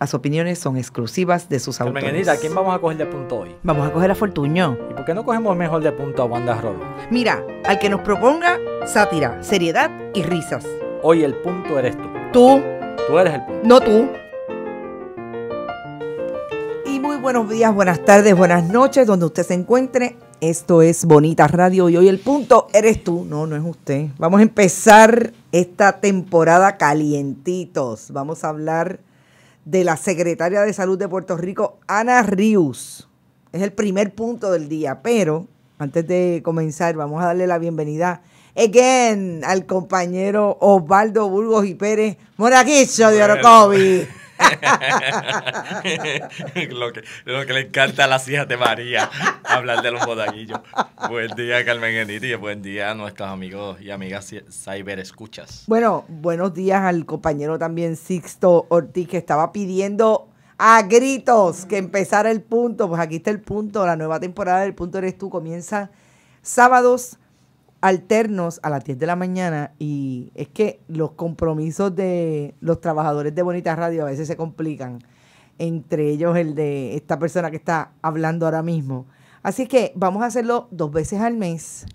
Las opiniones son exclusivas de sus autores. ¿a quién vamos a coger de punto hoy? Vamos a coger a Fortuño. ¿Y por qué no cogemos mejor de punto a Wanda Rollo? Mira, al que nos proponga sátira, seriedad y risas. Hoy el punto eres tú. Tú. Tú eres el punto. No tú. Y muy buenos días, buenas tardes, buenas noches, donde usted se encuentre. Esto es Bonita Radio y hoy el punto eres tú. No, no es usted. Vamos a empezar esta temporada calientitos. Vamos a hablar de la secretaria de Salud de Puerto Rico, Ana Rius. Es el primer punto del día, pero antes de comenzar, vamos a darle la bienvenida again al compañero Osvaldo Burgos y Pérez Moraguillo de Orocovi. lo, que, lo, que, le encanta a las hijas de María, hablar de los bodaguillos. Buen día, Carmen Geniti, buen día a nuestros amigos y amigas cyber escuchas. Bueno, buenos días al compañero también Sixto Ortiz, que estaba pidiendo a gritos que empezara el punto. Pues aquí está el punto, la nueva temporada del punto eres tú, comienza sábados alternos a las 10 de la mañana y es que los compromisos de los trabajadores de Bonita Radio a veces se complican, entre ellos el de esta persona que está hablando ahora mismo. Así que vamos a hacerlo dos veces al mes,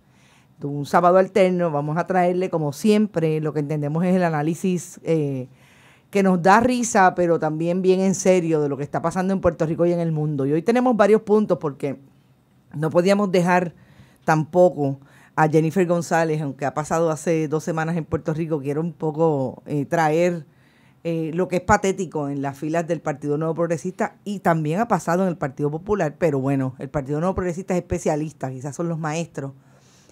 un sábado alterno, vamos a traerle como siempre lo que entendemos es el análisis eh, que nos da risa, pero también bien en serio de lo que está pasando en Puerto Rico y en el mundo. Y hoy tenemos varios puntos porque no podíamos dejar tampoco a Jennifer González, aunque ha pasado hace dos semanas en Puerto Rico, quiero un poco eh, traer eh, lo que es patético en las filas del Partido Nuevo Progresista y también ha pasado en el Partido Popular, pero bueno, el Partido Nuevo Progresista es especialista, quizás son los maestros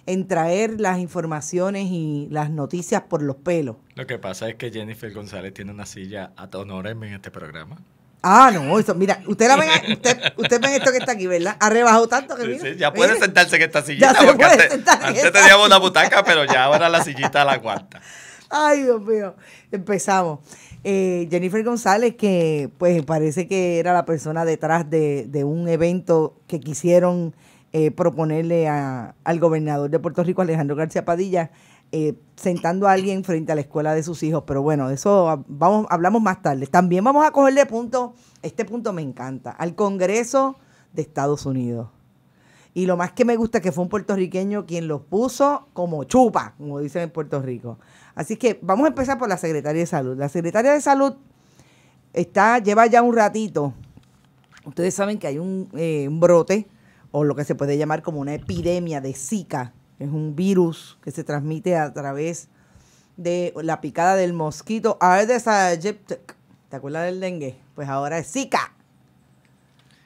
en traer las informaciones y las noticias por los pelos. Lo que pasa es que Jennifer González tiene una silla ad honorem en este programa. Ah, no, eso, mira, usted la ven, usted, ven esto que está aquí, ¿verdad? Ha rebajado tanto que sí, ya puede sentarse en esta sillita, porque antes, antes teníamos una butaca, pero ya ahora la sillita la aguanta. Ay, Dios mío. Empezamos. Eh, Jennifer González, que pues parece que era la persona detrás de, de un evento que quisieron eh, proponerle a, al gobernador de Puerto Rico, Alejandro García Padilla, eh, sentando a alguien frente a la escuela de sus hijos. Pero bueno, eso ah, vamos, hablamos más tarde. También vamos a cogerle punto, este punto me encanta, al Congreso de Estados Unidos. Y lo más que me gusta es que fue un puertorriqueño quien los puso como chupa, como dicen en Puerto Rico. Así que vamos a empezar por la Secretaría de Salud. La Secretaria de Salud está, lleva ya un ratito. Ustedes saben que hay un, eh, un brote, o lo que se puede llamar como una epidemia de Zika, es un virus que se transmite a través de la picada del mosquito Aedes aegypti. ¿Te acuerdas del dengue? Pues ahora es Zika.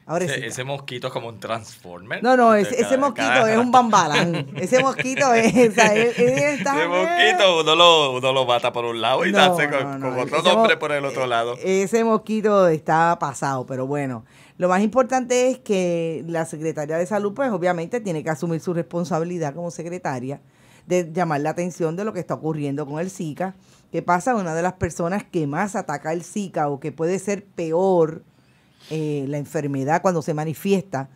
Ahora ese, mosquito es como un transformer. No, no, ese mosquito es un bambalán. ese mosquito es. ese mosquito uno lo, uno lo, mata por un lado y no, nace con otro nombre por el otro eh, lado. Ese mosquito está pasado, pero bueno. Lo más importante es que la Secretaría de Salud, pues obviamente tiene que asumir su responsabilidad como secretaria de llamar la atención de lo que está ocurriendo con el Zika, ¿Qué pasa una de las personas que más ataca el Zika o que puede ser peor eh, la enfermedad cuando se manifiesta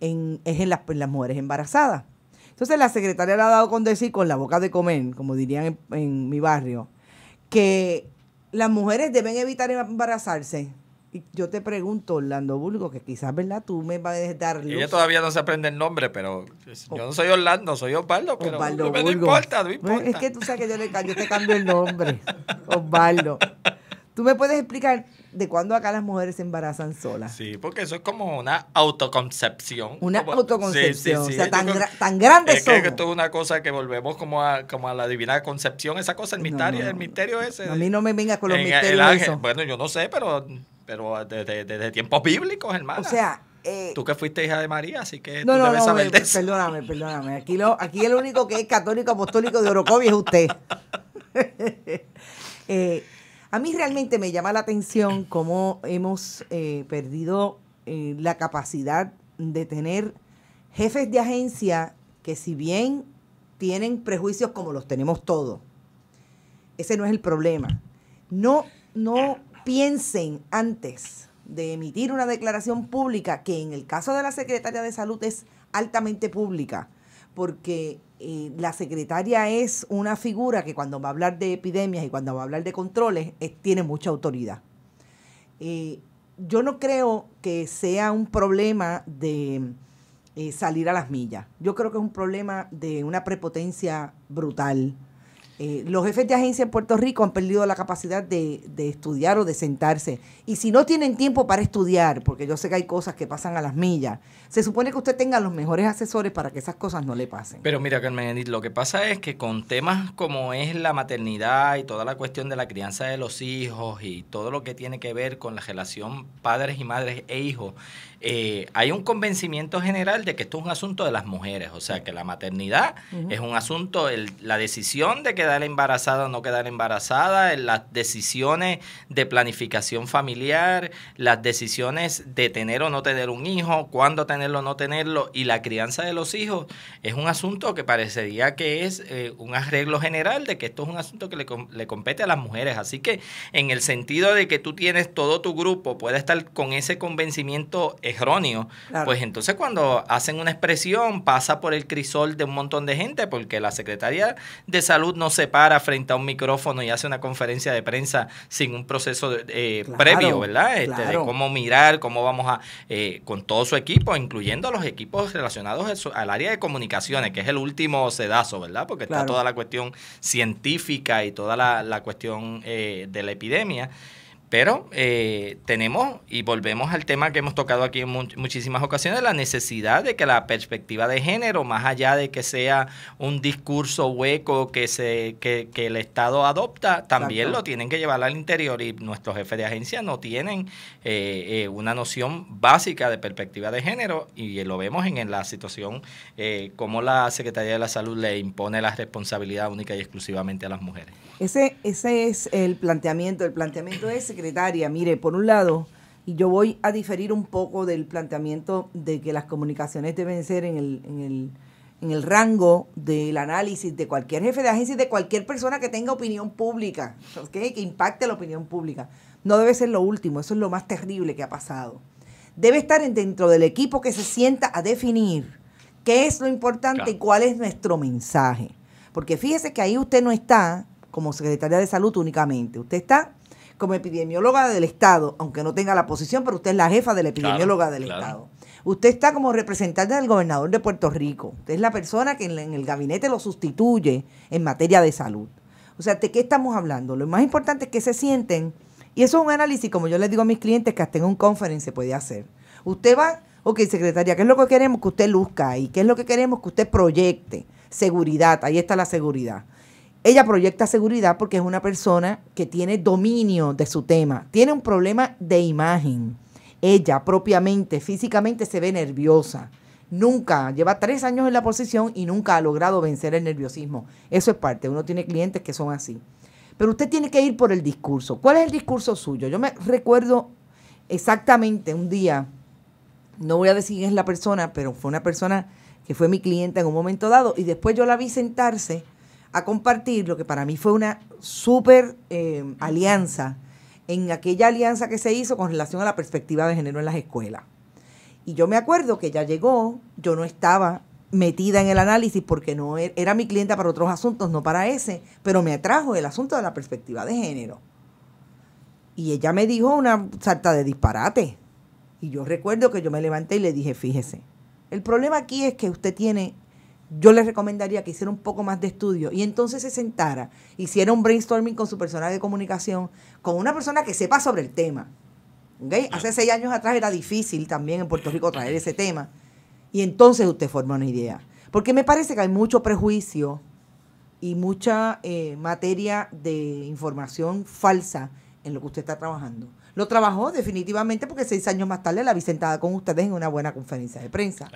en, es en las, mujeres embarazadas. Entonces la secretaria le ha dado con decir con la boca de comer, como dirían en mi barrio, que las mujeres deben evitar embarazarse yo te pregunto, Orlando Burgo, que quizás, ¿verdad? Tú me vas a dar luz. todavía no se aprende el nombre, pero yo no soy Orlando, soy Osvaldo, Osvaldo no, me importa, no pues, importa. es que tú sabes que yo, te cambio el nombre, Osvaldo. ¿Tú me puedes explicar de cuándo acá las mujeres se embarazan solas? Sí, porque eso es como una autoconcepción. Una autoconcepción, o sea, tan, tan grande es Que esto es una cosa que volvemos como a, como a la divina concepción, esa cosa, el misterio, el misterio ese. A mí no me venga con los misterios. Bueno, yo no sé, pero pero desde, ah, tiempos bíblicos, hermano. O sea, eh, tú que fuiste hija de María, así que no, tú no, debes saber eh, de eso. Perdóname, perdóname. Aquí, el único que es católico apostólico de Orocovi es usted. Eh, a mí realmente me llama la atención cómo hemos perdido la capacidad de tener jefes de agencia que si bien tienen prejuicios como los tenemos todos, ese no es el problema. No, no piensen antes de emitir una declaración pública, que en el caso de la secretaria de salud es altamente pública, porque eh, la secretaria es una figura que cuando va a hablar de epidemias y cuando va a hablar de controles, tiene mucha autoridad. Eh, yo no creo que sea un problema de eh, salir a las millas. Yo creo que es un problema de una prepotencia brutal eh, los jefes de agencia en Puerto Rico han perdido la capacidad de, estudiar o de sentarse. Y si no tienen tiempo para estudiar, porque yo sé que hay cosas que pasan a las millas, se supone que usted tenga los mejores asesores para que esas cosas no le pasen. Pero mira, Carmen, lo que pasa es que con temas como es la maternidad y toda la cuestión de la crianza de los hijos y todo lo que tiene que ver con la relación padres y madres e hijos, eh, hay un convencimiento general de que esto es un asunto de las mujeres, o sea, que la maternidad es un asunto, el, la decisión de que quedar embarazada o no quedar embarazada, las decisiones de planificación familiar, las decisiones de tener o no tener un hijo, cuándo tenerlo o no tenerlo y la crianza de los hijos, es un asunto que parecería que es eh, un arreglo general de que esto es un asunto que le, compete a las mujeres. Así que en el sentido de que tú tienes todo tu grupo, puede estar con ese convencimiento erróneo, pues entonces cuando hacen una expresión pasa por el crisol de un montón de gente porque la Secretaría de Salud no se para frente a un micrófono y hace una conferencia de prensa sin un proceso eh, previo, ¿verdad? Este, de cómo mirar, cómo vamos a, eh, con todo su equipo, incluyendo los equipos relacionados al área de comunicaciones, que es el último sedazo, ¿verdad? Porque está toda la cuestión científica y toda la, cuestión eh, de la epidemia. Pero eh, tenemos, y volvemos al tema que hemos tocado aquí en muchísimas ocasiones, la necesidad de que la perspectiva de género, más allá de que sea un discurso hueco que, se, el Estado adopta, también lo tienen que llevar al interior y nuestros jefes de agencia no tienen eh, eh, una noción básica de perspectiva de género y lo vemos en, la situación como la Secretaría de la Salud le impone la responsabilidad única y exclusivamente a las mujeres. Ese, ese es el planteamiento. El planteamiento es que secretaria, mire, por un lado, y yo voy a diferir un poco del planteamiento de que las comunicaciones deben ser en el, rango del análisis de cualquier jefe de agencia y de cualquier persona que tenga opinión pública, ¿okay? que impacte la opinión pública. No debe ser lo último, eso es lo más terrible que ha pasado. Debe estar dentro del equipo que se sienta a definir qué es lo importante y cuál es nuestro mensaje. Porque fíjese que ahí usted no está como secretaria de salud únicamente, usted está como epidemióloga del Estado, aunque no tenga la posición, pero usted es la jefa de la epidemióloga del Estado. Usted está como representante del gobernador de Puerto Rico. Usted es la persona que en el gabinete lo sustituye en materia de salud. O sea, ¿de qué estamos hablando? Lo más importante es que se sienten, y eso es un análisis, como yo les digo a mis clientes, que hasta en un conference se puede hacer. Usted va, ok, secretaria, ¿qué es lo que queremos que usted luzca ahí? ¿Qué es lo que queremos que usted proyecte? Seguridad, ahí está la seguridad. Ella proyecta seguridad porque es una persona que tiene dominio de su tema, tiene un problema de imagen. Ella propiamente, físicamente se ve nerviosa. Nunca, lleva tres años en la posición y nunca ha logrado vencer el nerviosismo. Eso es parte, uno tiene clientes que son así. Pero usted tiene que ir por el discurso. ¿Cuál es el discurso suyo? Yo me recuerdo exactamente un día, no voy a decir quién es la persona, pero fue una persona que fue mi cliente en un momento dado y después yo la vi sentarse a compartir lo que para mí fue una súper eh, alianza, en aquella alianza que se hizo con relación a la perspectiva de género en las escuelas. Y yo me acuerdo que ya llegó, yo no estaba metida en el análisis porque no e, era mi clienta para otros asuntos, no para ese, pero me atrajo el asunto de la perspectiva de género. Y ella me dijo una salta de disparate. Y yo recuerdo que yo me levanté y le dije, fíjese, el problema aquí es que usted tiene yo le recomendaría que hiciera un poco más de estudio y entonces se sentara, hiciera un brainstorming con su personal de comunicación, con una persona que sepa sobre el tema. ¿Okay? Hace seis años atrás era difícil también en Puerto Rico traer ese tema. Y entonces usted forma una idea. Porque me parece que hay mucho prejuicio y mucha eh, materia de información falsa en lo que usted está trabajando. Lo trabajó definitivamente porque seis años más tarde la vi sentada con ustedes en una buena conferencia de prensa.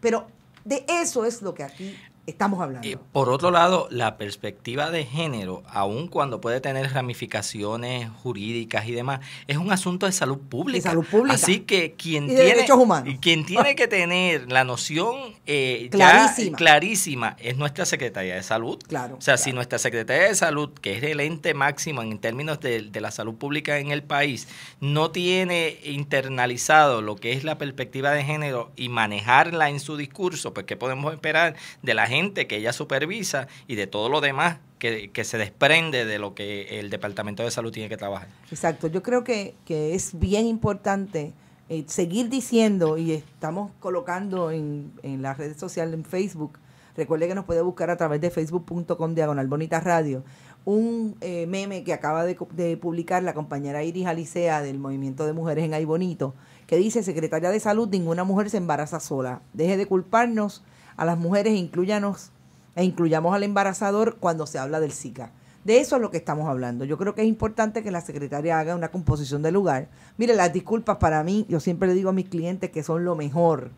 Pero de eso es lo que aquí estamos hablando. Eh, por otro lado, la perspectiva de género, aun cuando puede tener ramificaciones jurídicas y demás, es un asunto de salud pública. De salud pública. Así que quien, tiene, derechos humanos. quien tiene que tener la noción eh, clarísima. es nuestra Secretaría de Salud. Claro. O sea, si nuestra Secretaría de Salud, que es el ente máximo en términos de, de la salud pública en el país, no tiene internalizado lo que es la perspectiva de género y manejarla en su discurso, pues ¿qué podemos esperar de la gente que ella supervisa y de todo lo demás que, se desprende de lo que el Departamento de Salud tiene que trabajar. Exacto, yo creo que, que es bien importante eh, seguir diciendo y estamos colocando en, en las redes sociales, en Facebook, recuerde que nos puede buscar a través de facebook.com diagonal bonita radio, un eh, meme que acaba de, publicar la compañera Iris Alicea del Movimiento de Mujeres en Ay Bonito, que dice, secretaria de salud, ninguna mujer se embaraza sola, deje de culparnos a las mujeres incluyanos, e incluyamos al embarazador cuando se habla del SICA. De eso es lo que estamos hablando. Yo creo que es importante que la secretaria haga una composición de lugar. Mire, las disculpas para mí, yo siempre le digo a mis clientes que son lo mejor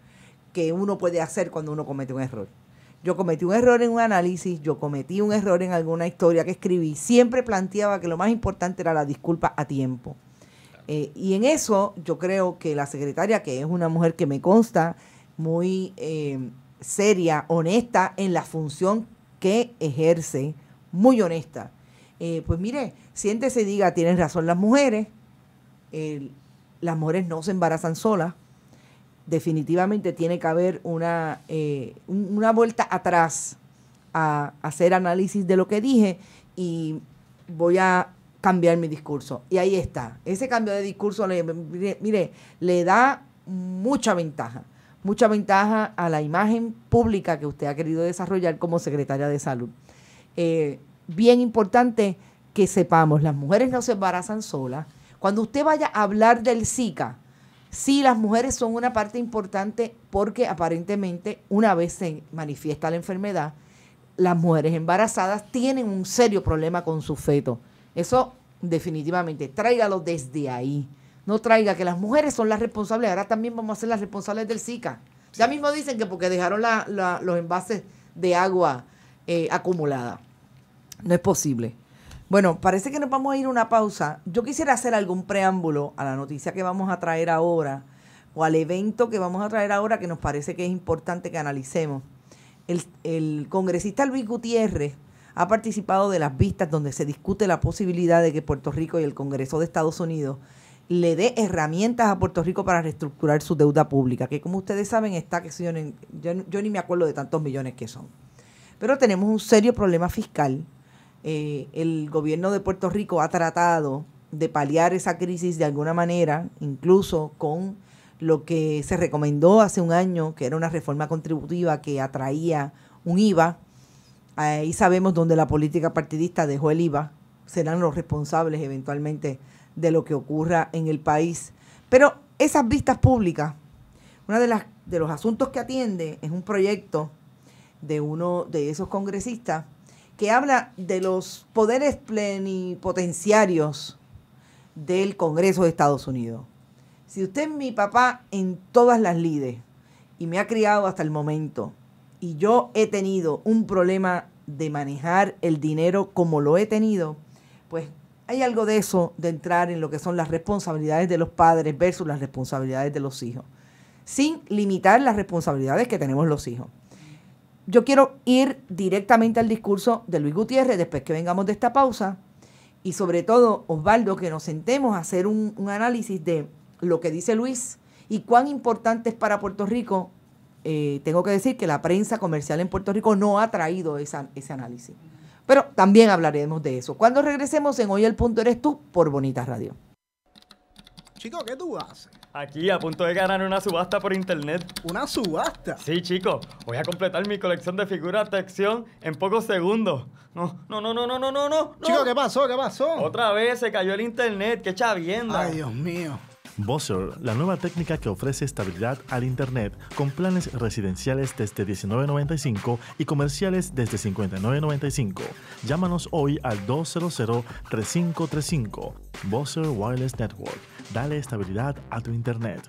que uno puede hacer cuando uno comete un error. Yo cometí un error en un análisis, yo cometí un error en alguna historia que escribí. Siempre planteaba que lo más importante era la disculpa a tiempo. Eh, y en eso yo creo que la secretaria, que es una mujer que me consta, muy... Eh, seria, honesta en la función que ejerce, muy honesta. Eh, pues mire, antes se diga, tienen razón las mujeres, las mujeres no se embarazan solas, definitivamente tiene que haber una, eh, una vuelta atrás a, hacer análisis de lo que dije y voy a cambiar mi discurso. Y ahí está, ese cambio de discurso, le, mire le da mucha ventaja mucha ventaja a la imagen pública que usted ha querido desarrollar como secretaria de salud. Eh, bien importante que sepamos, las mujeres no se embarazan solas. Cuando usted vaya a hablar del Zika, sí, las mujeres son una parte importante porque aparentemente una vez se manifiesta la enfermedad, las mujeres embarazadas tienen un serio problema con su feto. Eso definitivamente, tráigalo desde ahí no traiga que las mujeres son las responsables. Ahora también vamos a ser las responsables del SICA. Ya mismo dicen que porque dejaron los envases de agua eh, acumulada. No es posible. Bueno, parece que nos vamos a ir a una pausa. Yo quisiera hacer algún preámbulo a la noticia que vamos a traer ahora o al evento que vamos a traer ahora que nos parece que es importante que analicemos. El, el congresista Luis Gutiérrez ha participado de las vistas donde se discute la posibilidad de que Puerto Rico y el Congreso de Estados Unidos le dé herramientas a Puerto Rico para reestructurar su deuda pública, que como ustedes saben está, que yo, ni me acuerdo de tantos millones que son. Pero tenemos un serio problema fiscal. Eh, el gobierno de Puerto Rico ha tratado de paliar esa crisis de alguna manera, incluso con lo que se recomendó hace un año, que era una reforma contributiva que atraía un IVA. Ahí sabemos donde la política partidista dejó el IVA. Serán los responsables eventualmente de lo que ocurra en el país. Pero esas vistas públicas, uno de, las, de los asuntos que atiende es un proyecto de uno de esos congresistas que habla de los poderes plenipotenciarios del Congreso de Estados Unidos. Si usted es mi papá en todas las lides y me ha criado hasta el momento y yo he tenido un problema de manejar el dinero como lo he tenido, pues hay algo de eso, de entrar en lo que son las responsabilidades de los padres versus las responsabilidades de los hijos, sin limitar las responsabilidades que tenemos los hijos. Yo quiero ir directamente al discurso de Luis Gutiérrez después que vengamos de esta pausa y sobre todo, Osvaldo, que nos sentemos a hacer un, análisis de lo que dice Luis y cuán importante es para Puerto Rico. Eh, tengo que decir que la prensa comercial en Puerto Rico no ha traído esa, ese análisis. Pero también hablaremos de eso. Cuando regresemos en Hoy el Punto Eres Tú por Bonita Radio. Chico, ¿qué tú haces? Aquí, a punto de ganar una subasta por internet. ¿Una subasta? Sí, chico. Voy a completar mi colección de figuras de acción en pocos segundos. No, no, no, no, no, no, no, no. Chico, ¿qué pasó? ¿Qué pasó? Otra vez se cayó el internet. ¡Qué chavienda! Ay, Dios mío. Buzzer, la nueva técnica que ofrece estabilidad al Internet con planes residenciales desde 19.95 y comerciales desde 59.95. Llámanos hoy al 200-3535. Buzzer Wireless Network. Dale estabilidad a tu Internet.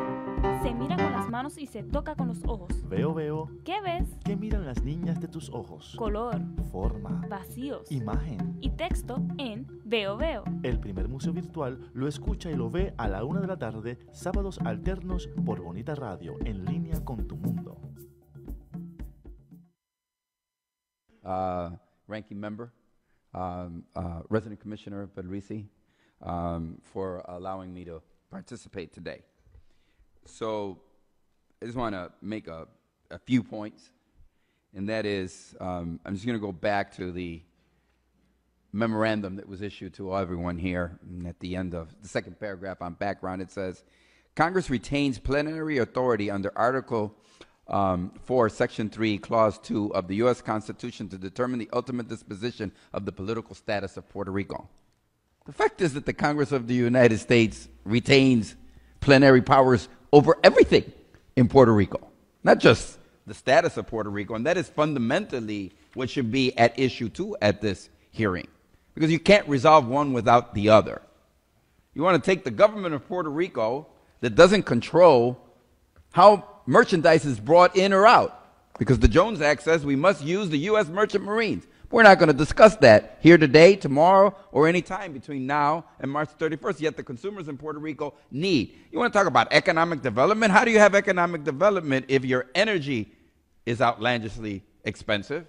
y se toca con los ojos. Veo, veo. ¿Qué ves? ¿Qué miran las niñas de tus ojos? Color, forma, vacíos, imagen y texto en Veo, veo. El primer museo virtual lo escucha y lo ve a la una de la tarde, sábados alternos por Bonita Radio, en línea con tu mundo. Uh, ranking member, um, uh, resident commissioner Pedrisi, um, for allowing me to participate today. So I just want to make a, a few points, and that is um, I'm just going to go back to the memorandum that was issued to everyone here. And at the end of the second paragraph on background, it says Congress retains plenary authority under Article um, 4, Section 3, Clause 2 of the U.S. Constitution to determine the ultimate disposition of the political status of Puerto Rico. The fact is that the Congress of the United States retains plenary powers over everything in Puerto Rico, not just the status of Puerto Rico. And that is fundamentally what should be at issue too at this hearing, because you can't resolve one without the other. You want to take the government of Puerto Rico that doesn't control how merchandise is brought in or out, because the Jones Act says we must use the U.S. Merchant Marines. We're not going to discuss that here today, tomorrow, or any time between now and March 31st. Yet the consumers in Puerto Rico need. You want to talk about economic development? How do you have economic development if your energy is outlandishly expensive?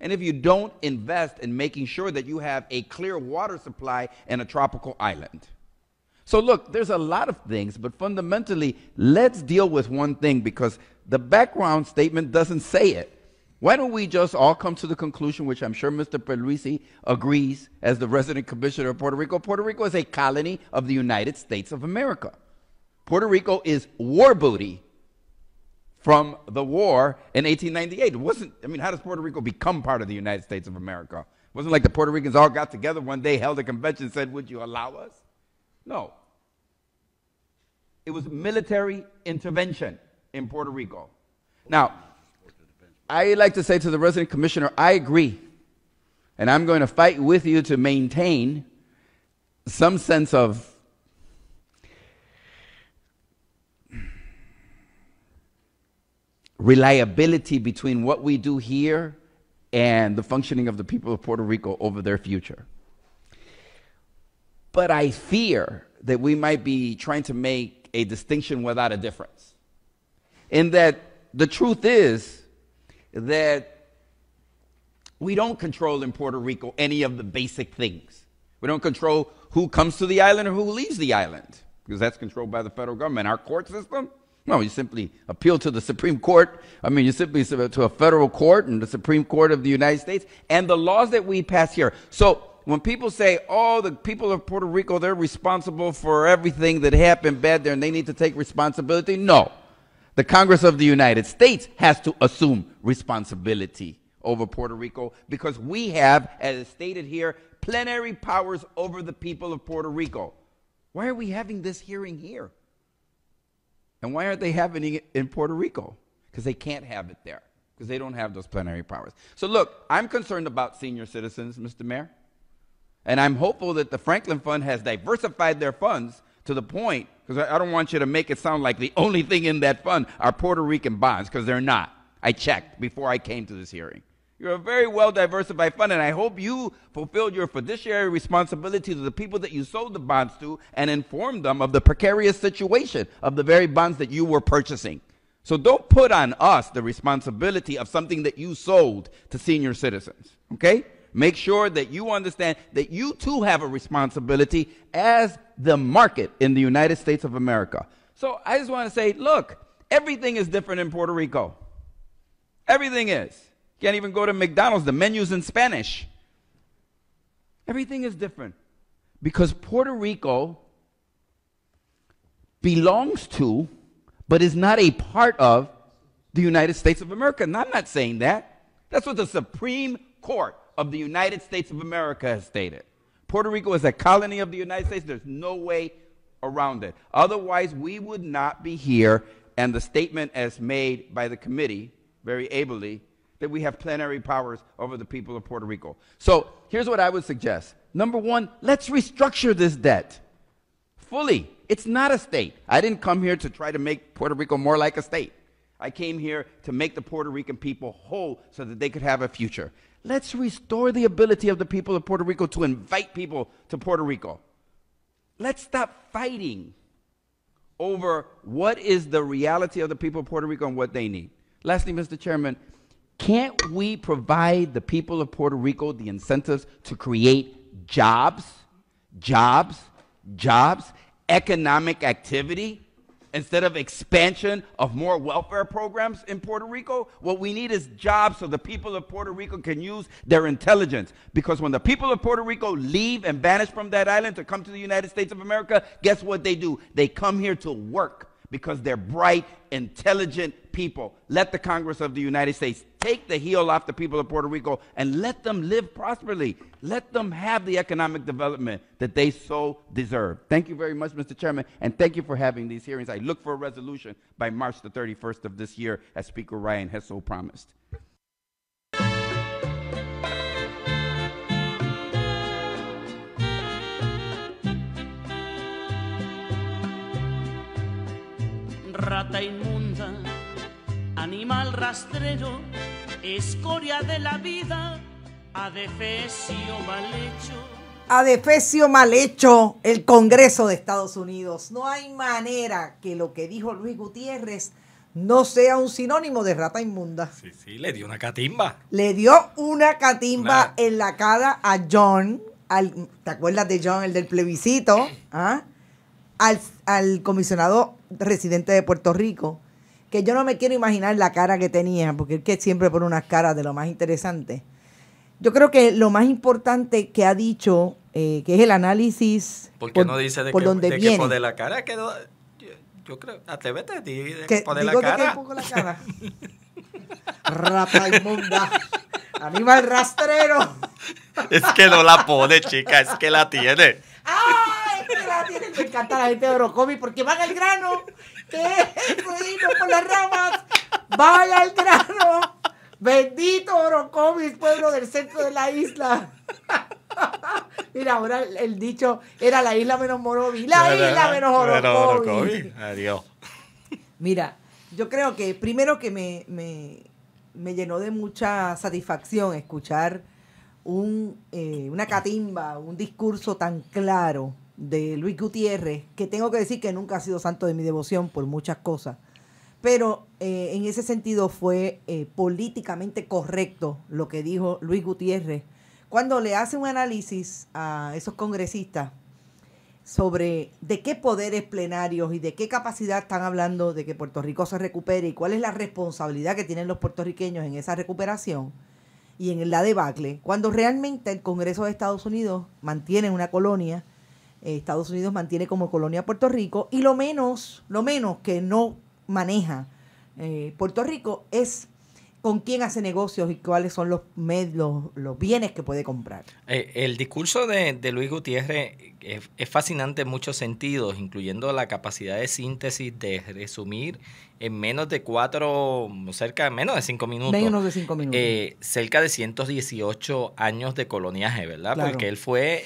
And if you don't invest in making sure that you have a clear water supply in a tropical island. So, look, there's a lot of things, but fundamentally, let's deal with one thing because the background statement doesn't say it. Why don't we just all come to the conclusion, which I'm sure Mr. Perluisi agrees as the resident commissioner of Puerto Rico? Puerto Rico is a colony of the United States of America. Puerto Rico is war booty from the war in 1898. It wasn't, I mean, how does Puerto Rico become part of the United States of America? It wasn't like the Puerto Ricans all got together one day, held a convention, said, Would you allow us? No. It was military intervention in Puerto Rico. Now, I like to say to the resident commissioner, I agree. And I'm going to fight with you to maintain some sense of reliability between what we do here and the functioning of the people of Puerto Rico over their future. But I fear that we might be trying to make a distinction without a difference. In that the truth is, that we don't control in Puerto Rico any of the basic things. We don't control who comes to the island or who leaves the island because that's controlled by the federal government. Our court system, no, you simply appeal to the Supreme Court. I mean, you simply to a federal court and the Supreme Court of the United States and the laws that we pass here. So when people say, oh, the people of Puerto Rico, they're responsible for everything that happened bad there and they need to take responsibility, no. The Congress of the United States has to assume responsibility over Puerto Rico because we have, as is stated here, plenary powers over the people of Puerto Rico. Why are we having this hearing here? And why aren't they having it in Puerto Rico? Because they can't have it there, because they don't have those plenary powers. So, look, I'm concerned about senior citizens, Mr. Mayor. And I'm hopeful that the Franklin Fund has diversified their funds to the point, because I, I, don't want you to make it sound like the only thing in that fund are Puerto Rican bonds, because they're not. I checked before I came to this hearing. You're a very well diversified fund, and I hope you fulfilled your fiduciary responsibility to the people that you sold the bonds to and informed them of the precarious situation of the very bonds that you were purchasing. So don't put on us the responsibility of something that you sold to senior citizens, okay? Make sure that you understand that you too have a responsibility as the market in the United States of America. So I just want to say, look, everything is different in Puerto Rico. Everything is. You can't even go to McDonald's, the menu's in Spanish. Everything is different because Puerto Rico belongs to, but is not a part of, the United States of America. And I'm not saying that. That's what the Supreme Court of the United States of America has stated. Puerto Rico is a colony of the United States. There's no way around it. Otherwise, we would not be here. And the statement, as made by the committee very ably, that we have plenary powers over the people of Puerto Rico. So here's what I would suggest. Number one, let's restructure this debt fully. It's not a state. I didn't come here to try to make Puerto Rico more like a state. I came here to make the Puerto Rican people whole so that they could have a future. Let's restore the ability of the people of Puerto Rico to invite people to Puerto Rico. Let's stop fighting over what is the reality of the people of Puerto Rico and what they need. Lastly, Mr. Chairman, can't we provide the people of Puerto Rico the incentives to create jobs, jobs, jobs, economic activity? instead of expansion of more welfare programs in Puerto Rico, what we need is jobs so the people of Puerto Rico can use their intelligence. Because when the people of Puerto Rico leave and vanish from that island to come to the United States of America, guess what they do? They come here to work because they're bright, intelligent people. Let the Congress of the United States take the heel off the people of Puerto Rico and let them live prosperly. Let them have the economic development that they so deserve. Thank you very much, Mr. Chairman, and thank you for having these hearings. I look for a resolution by March the 31st of this year, as Speaker Ryan has so promised. rata inmunda, animal rastrero, escoria de la vida, adefesio mal hecho. Adefesio mal hecho, el Congreso de Estados Unidos. No hay manera que lo que dijo Luis Gutiérrez no sea un sinónimo de rata inmunda. Sí, sí, le dio una catimba. Le dio una catimba en la cara a John. ¿Te acuerdas de John, el del plebiscito? ¿Ah? al comisionado residente de Puerto Rico que yo no me quiero imaginar la cara que tenía, porque es que siempre pone unas caras de lo más interesante. Yo creo que lo más importante que ha dicho, eh, que es el análisis. ¿Por qué por, no dice de, por que, donde de la cara quedó? Yo, creo, atrévete a ti de que, pone la cara. De que pongo la cara. Rata inmunda. el rastrero. es que no la pone, chica, es que la tiene. ¡Ah! Es que la tiene. Me encanta la gente de Orocomi porque van al grano por las ramas? ¡Vaya al grano! ¡Bendito Orocovis, pueblo del centro de la isla! Mira, ahora el, dicho era la isla menos Morovi, la isla menos Orocovis. Adiós. Mira, yo creo que primero que me, me llenó de mucha satisfacción escuchar un, eh, una catimba, un discurso tan claro de Luis Gutiérrez, que tengo que decir que nunca ha sido santo de mi devoción por muchas cosas, pero eh, en ese sentido fue eh, políticamente correcto lo que dijo Luis Gutiérrez cuando le hace un análisis a esos congresistas sobre de qué poderes plenarios y de qué capacidad están hablando de que Puerto Rico se recupere y cuál es la responsabilidad que tienen los puertorriqueños en esa recuperación y en la debacle, cuando realmente el Congreso de Estados Unidos mantiene una colonia eh, Estados Unidos mantiene como colonia Puerto Rico y lo menos, lo menos que no maneja eh, Puerto Rico es con quién hace negocios y cuáles son los, los, los bienes que puede comprar. Eh, el discurso de, Luis Gutiérrez es, fascinante en muchos sentidos, incluyendo la capacidad de síntesis, de resumir en menos de cuatro, cerca, menos de cinco minutos. Menos de cinco minutos. Eh, cerca de 118 años de coloniaje, ¿verdad? Porque él fue eh,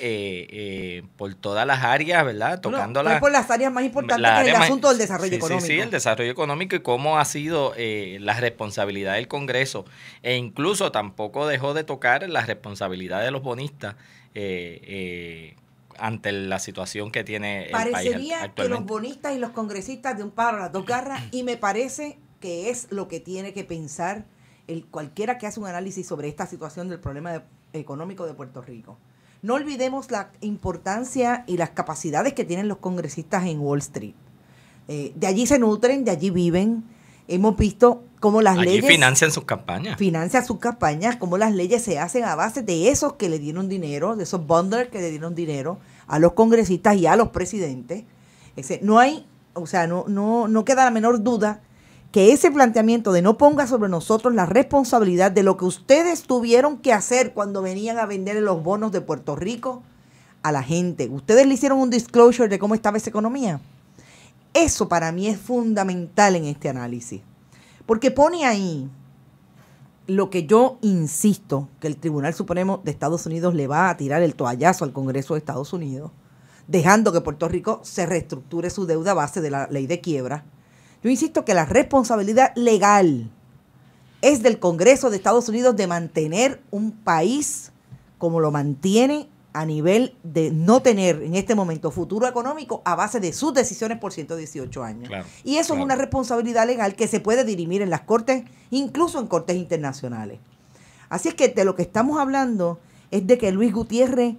eh, por todas las áreas, ¿verdad? Tocando por las áreas más importantes el asunto del desarrollo económico. Sí, el desarrollo económico y cómo ha sido la responsabilidad del Congreso. E incluso tampoco dejó de tocar la responsabilidad de los bonistas ante la situación que tiene el país que los bonistas y los congresistas de un paro las dos garras y me parece que es lo que tiene que pensar el cualquiera que hace un análisis sobre esta situación del problema económico de Puerto Rico. No olvidemos la importancia y las capacidades que tienen los congresistas en Wall Street. Eh, de allí se nutren, de allí viven, hemos visto cómo las leyes... financian sus campañas. Financian sus campañas, cómo las leyes se hacen a base de esos que le dieron dinero, de esos bonders que le dieron dinero a los congresistas y a los presidentes. No hay, o sea, no, no, no queda la menor duda que ese planteamiento de no ponga sobre nosotros la responsabilidad de lo que ustedes tuvieron que hacer cuando venían a vender los bonos de Puerto Rico a la gente. Ustedes le hicieron un disclosure de cómo estaba esa economía. Eso para mí es fundamental en este análisis, porque pone ahí lo que yo insisto que el Tribunal Supremo de Estados Unidos le va a tirar el toallazo al Congreso de Estados Unidos, dejando que Puerto Rico se reestructure su deuda base de la ley de quiebra. Yo insisto que la responsabilidad legal es del Congreso de Estados Unidos de mantener un país como lo mantiene a nivel de no tener en este momento futuro económico a base de sus decisiones por 118 años. y eso es una responsabilidad legal que se puede dirimir en las cortes, incluso en cortes internacionales. Así es que de lo que estamos hablando es de que Luis Gutiérrez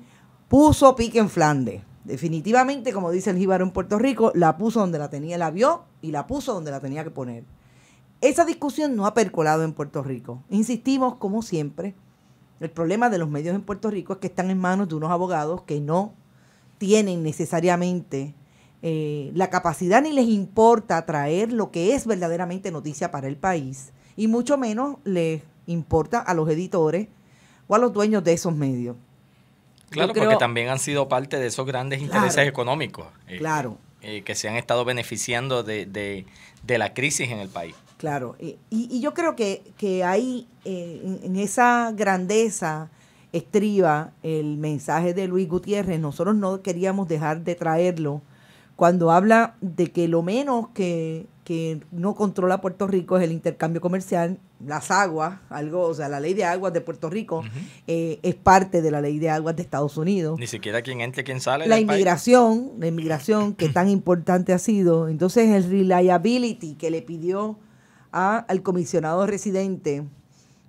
puso pique en Flandes. Definitivamente, como dice el jíbaro en Puerto Rico, la puso donde la tenía, la vio y la puso donde la tenía que poner. Esa discusión no ha percolado en Puerto Rico. Insistimos, como siempre, el problema de los medios en Puerto Rico es que están en manos de unos abogados que no tienen necesariamente eh, la capacidad ni les importa traer lo que es verdaderamente noticia para el país y mucho menos les importa a los editores o a los dueños de esos medios. Claro, porque también han sido parte de esos grandes intereses económicos. Eh, claro. Eh, que se han estado beneficiando de la crisis en el país. Claro, y, yo creo que, que ahí, eh, en esa grandeza, estriba el mensaje de Luis Gutiérrez. Nosotros no queríamos dejar de traerlo cuando habla de que lo menos que, que no controla Puerto Rico es el intercambio comercial, las aguas, algo, o sea, la ley de aguas de Puerto Rico eh, es parte de la ley de aguas de Estados Unidos. Ni siquiera quien entre, quién sale. La inmigración, la inmigración que tan importante ha sido. Entonces el reliability que le pidió al comisionado residente.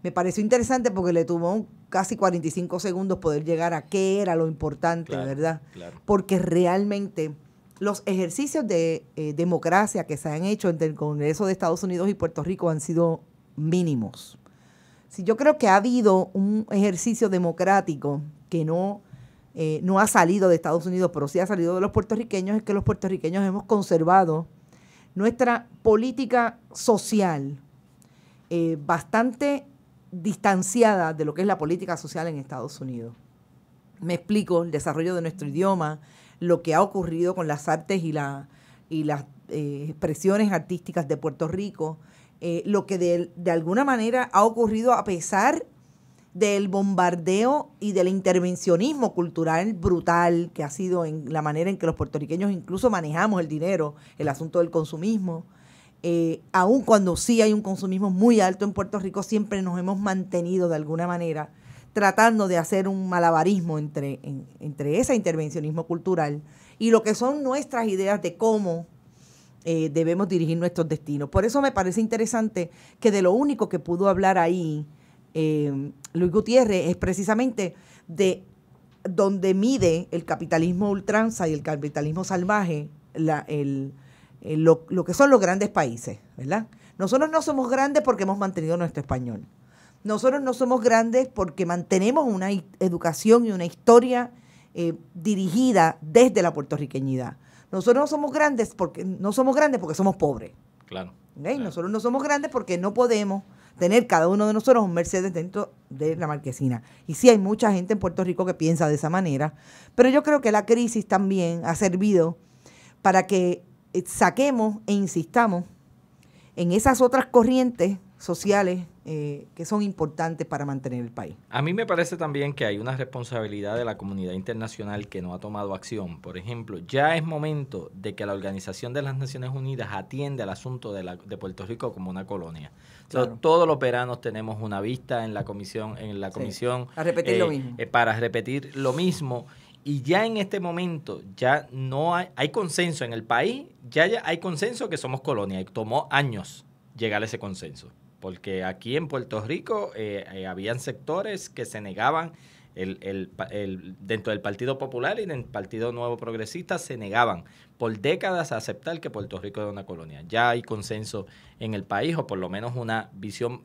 Me pareció interesante porque le tuvo casi 45 segundos poder llegar a qué era lo importante, ¿verdad? Porque realmente los ejercicios de eh, democracia que se han hecho entre el Congreso de Estados Unidos y Puerto Rico han sido mínimos. Si yo creo que ha habido un ejercicio democrático que no, eh, no ha salido de Estados Unidos, pero sí ha salido de los puertorriqueños, es que los puertorriqueños hemos conservado nuestra política social eh, bastante distanciada de lo que es la política social en Estados Unidos. Me explico, el desarrollo de nuestro idioma, lo que ha ocurrido con las artes y, la, y las eh, expresiones artísticas de Puerto Rico, eh, lo que de, de alguna manera ha ocurrido a pesar del bombardeo y del intervencionismo cultural brutal que ha sido en la manera en que los puertorriqueños incluso manejamos el dinero, el asunto del consumismo. Eh, aun cuando sí hay un consumismo muy alto en Puerto Rico, siempre nos hemos mantenido de alguna manera tratando de hacer un malabarismo entre, entre ese intervencionismo cultural y lo que son nuestras ideas de cómo eh, debemos dirigir nuestros destinos. Por eso me parece interesante que de lo único que pudo hablar ahí eh, Luis Gutiérrez es precisamente de donde mide el capitalismo ultranza y el capitalismo salvaje eh, lo, que son los grandes países, ¿verdad? Nosotros no somos grandes porque hemos mantenido nuestro español. Nosotros no somos grandes porque mantenemos una educación y una historia eh, dirigida desde la puertorriqueñidad. Nosotros no somos grandes porque no somos grandes porque somos pobres. Claro, Nosotros no somos grandes porque no podemos tener cada uno de nosotros un Mercedes dentro de la marquesina. Y sí hay mucha gente en Puerto Rico que piensa de esa manera, pero yo creo que la crisis también ha servido para que eh, saquemos e insistamos en esas otras corrientes sociales eh, que son importantes para mantener el país. A mí me parece también que hay una responsabilidad de la comunidad internacional que no ha tomado acción. Por ejemplo, ya es momento de que la Organización de las Naciones Unidas atienda al asunto de, Puerto Rico como una colonia. todos los veranos tenemos una vista en la comisión, en la comisión eh, eh, para repetir lo mismo. Y ya en este momento, ya no hay, consenso en el país, ya, ya hay consenso que somos colonia y tomó años llegar a ese consenso porque aquí en Puerto Rico eh, eh, habían sectores que se negaban, el, el, dentro del Partido Popular y del Partido Nuevo Progresista, se negaban por décadas a aceptar que Puerto Rico era una colonia. Ya hay consenso en el país, o por lo menos una visión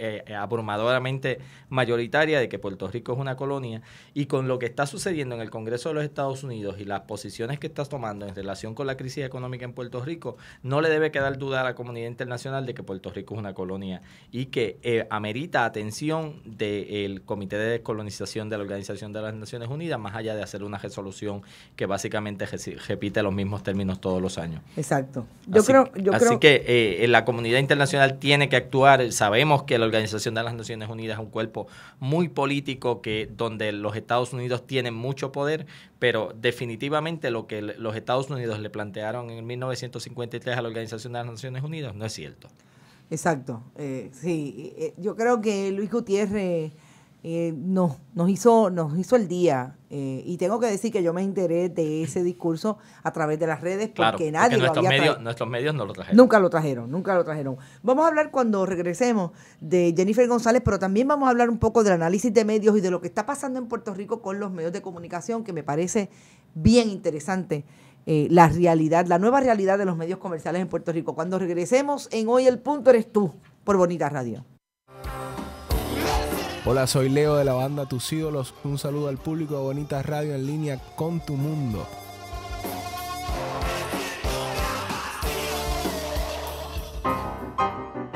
eh, eh, abrumadoramente mayoritaria de que Puerto Rico es una colonia y con lo que está sucediendo en el Congreso de los Estados Unidos y las posiciones que está tomando en relación con la crisis económica en Puerto Rico, no le debe quedar duda a la comunidad internacional de que Puerto Rico es una colonia y que eh, amerita atención del Comité de Descolonización de la Organización de las Naciones Unidas, más allá de hacer una resolución que básicamente repite los mismos términos todos los años. Exacto. Yo así, creo, yo así que la comunidad internacional tiene que actuar, sabemos que la Organización de las Naciones Unidas es un cuerpo muy político que donde los Estados Unidos tienen mucho poder, pero definitivamente lo que los Estados Unidos le plantearon en 1953 a la Organización de las Naciones Unidas no es cierto. Exacto, eh, sí, eh, yo creo que Luis Gutiérrez eh, nos, hizo, nos hizo el día. Eh, y tengo que decir que yo me enteré de ese discurso a través de las redes porque nadie nuestros lo había medios, Nuestros medios no lo trajeron. Nunca lo trajeron, nunca lo trajeron. Vamos a hablar cuando regresemos de Jennifer González, pero también vamos a hablar un poco del análisis de medios y de lo que está pasando en Puerto Rico con los medios de comunicación, que me parece bien interesante. Eh, la realidad, la nueva realidad de los medios comerciales en Puerto Rico. Cuando regresemos en Hoy el Punto Eres Tú por Bonita Radio. Hola, soy Leo de la banda Tus Ídolos. Un saludo al público de Bonitas Radio en línea con tu mundo.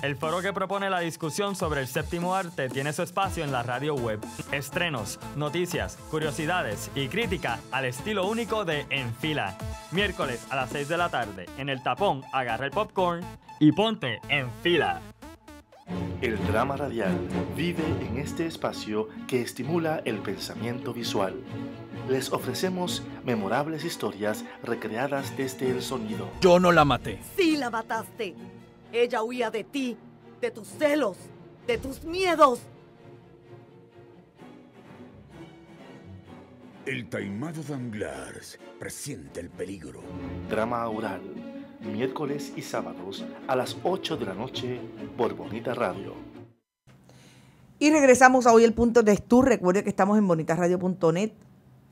El foro que propone la discusión sobre el séptimo arte tiene su espacio en la radio web. Estrenos, noticias, curiosidades y crítica al estilo único de En Fila. Miércoles a las 6 de la tarde, en el tapón, agarra el popcorn y ponte en fila. El drama radial vive en este espacio que estimula el pensamiento visual. Les ofrecemos memorables historias recreadas desde el sonido. Yo no la maté. Sí, la mataste. Ella huía de ti, de tus celos, de tus miedos. El taimado Danglars presiente el peligro. Drama oral, miércoles y sábados a las 8 de la noche por Bonita Radio. Y regresamos a hoy el punto de estudio Recuerde que estamos en bonitasradio.net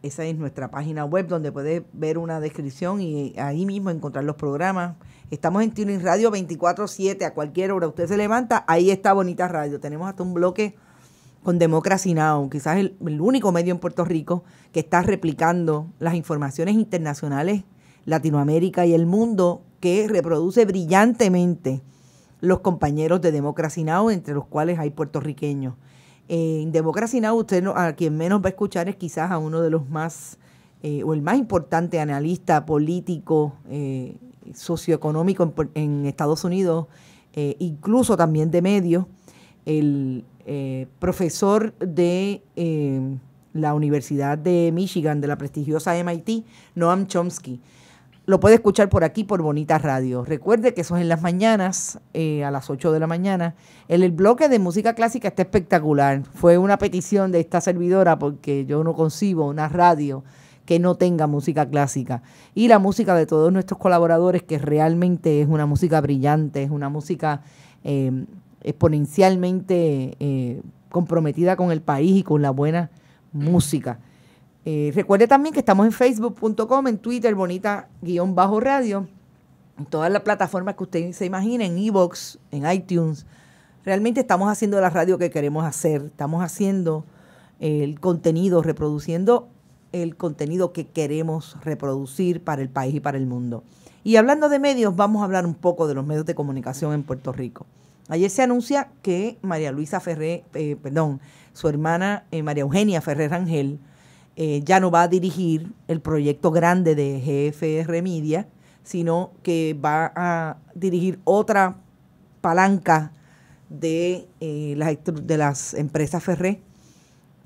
esa es nuestra página web donde puede ver una descripción y ahí mismo encontrar los programas. Estamos en Tuning Radio 24-7. A cualquier hora usted se levanta, ahí está Bonita Radio. Tenemos hasta un bloque con Democracy Now, quizás el, el único medio en Puerto Rico que está replicando las informaciones internacionales, Latinoamérica y el mundo, que reproduce brillantemente los compañeros de Democracy Now, entre los cuales hay puertorriqueños. En Democracy Now! usted a quien menos va a escuchar es quizás a uno de los más, eh, o el más importante analista político, eh, socioeconómico en, Estados Unidos, eh, incluso también de medios, el profesor de la Universidad de Michigan, de la prestigiosa MIT, Noam Chomsky. Lo puede escuchar por aquí, por Bonita Radio. Recuerde que eso es en las mañanas, eh, a las 8 de la mañana. El, bloque de música clásica está espectacular. Fue una petición de esta servidora porque yo no concibo una radio que no tenga música clásica. Y la música de todos nuestros colaboradores, que realmente es una música brillante, es una música eh, exponencialmente eh, comprometida con el país y con la buena música. Eh, recuerde también que estamos en facebook.com, en Twitter, bonita-radio, bajo guión, en todas las plataformas que usted se imagine, en en iTunes. Realmente estamos haciendo la radio que queremos hacer, estamos haciendo el contenido, reproduciendo el contenido que queremos reproducir para el país y para el mundo. Y hablando de medios, vamos a hablar un poco de los medios de comunicación en Puerto Rico. Ayer se anuncia que María Luisa Ferré, eh, perdón, su hermana eh, María Eugenia Ferrer Rangel, eh, ya no va a dirigir el proyecto grande de GFR Media, sino que va a dirigir otra palanca de, eh, las, de las empresas Ferré.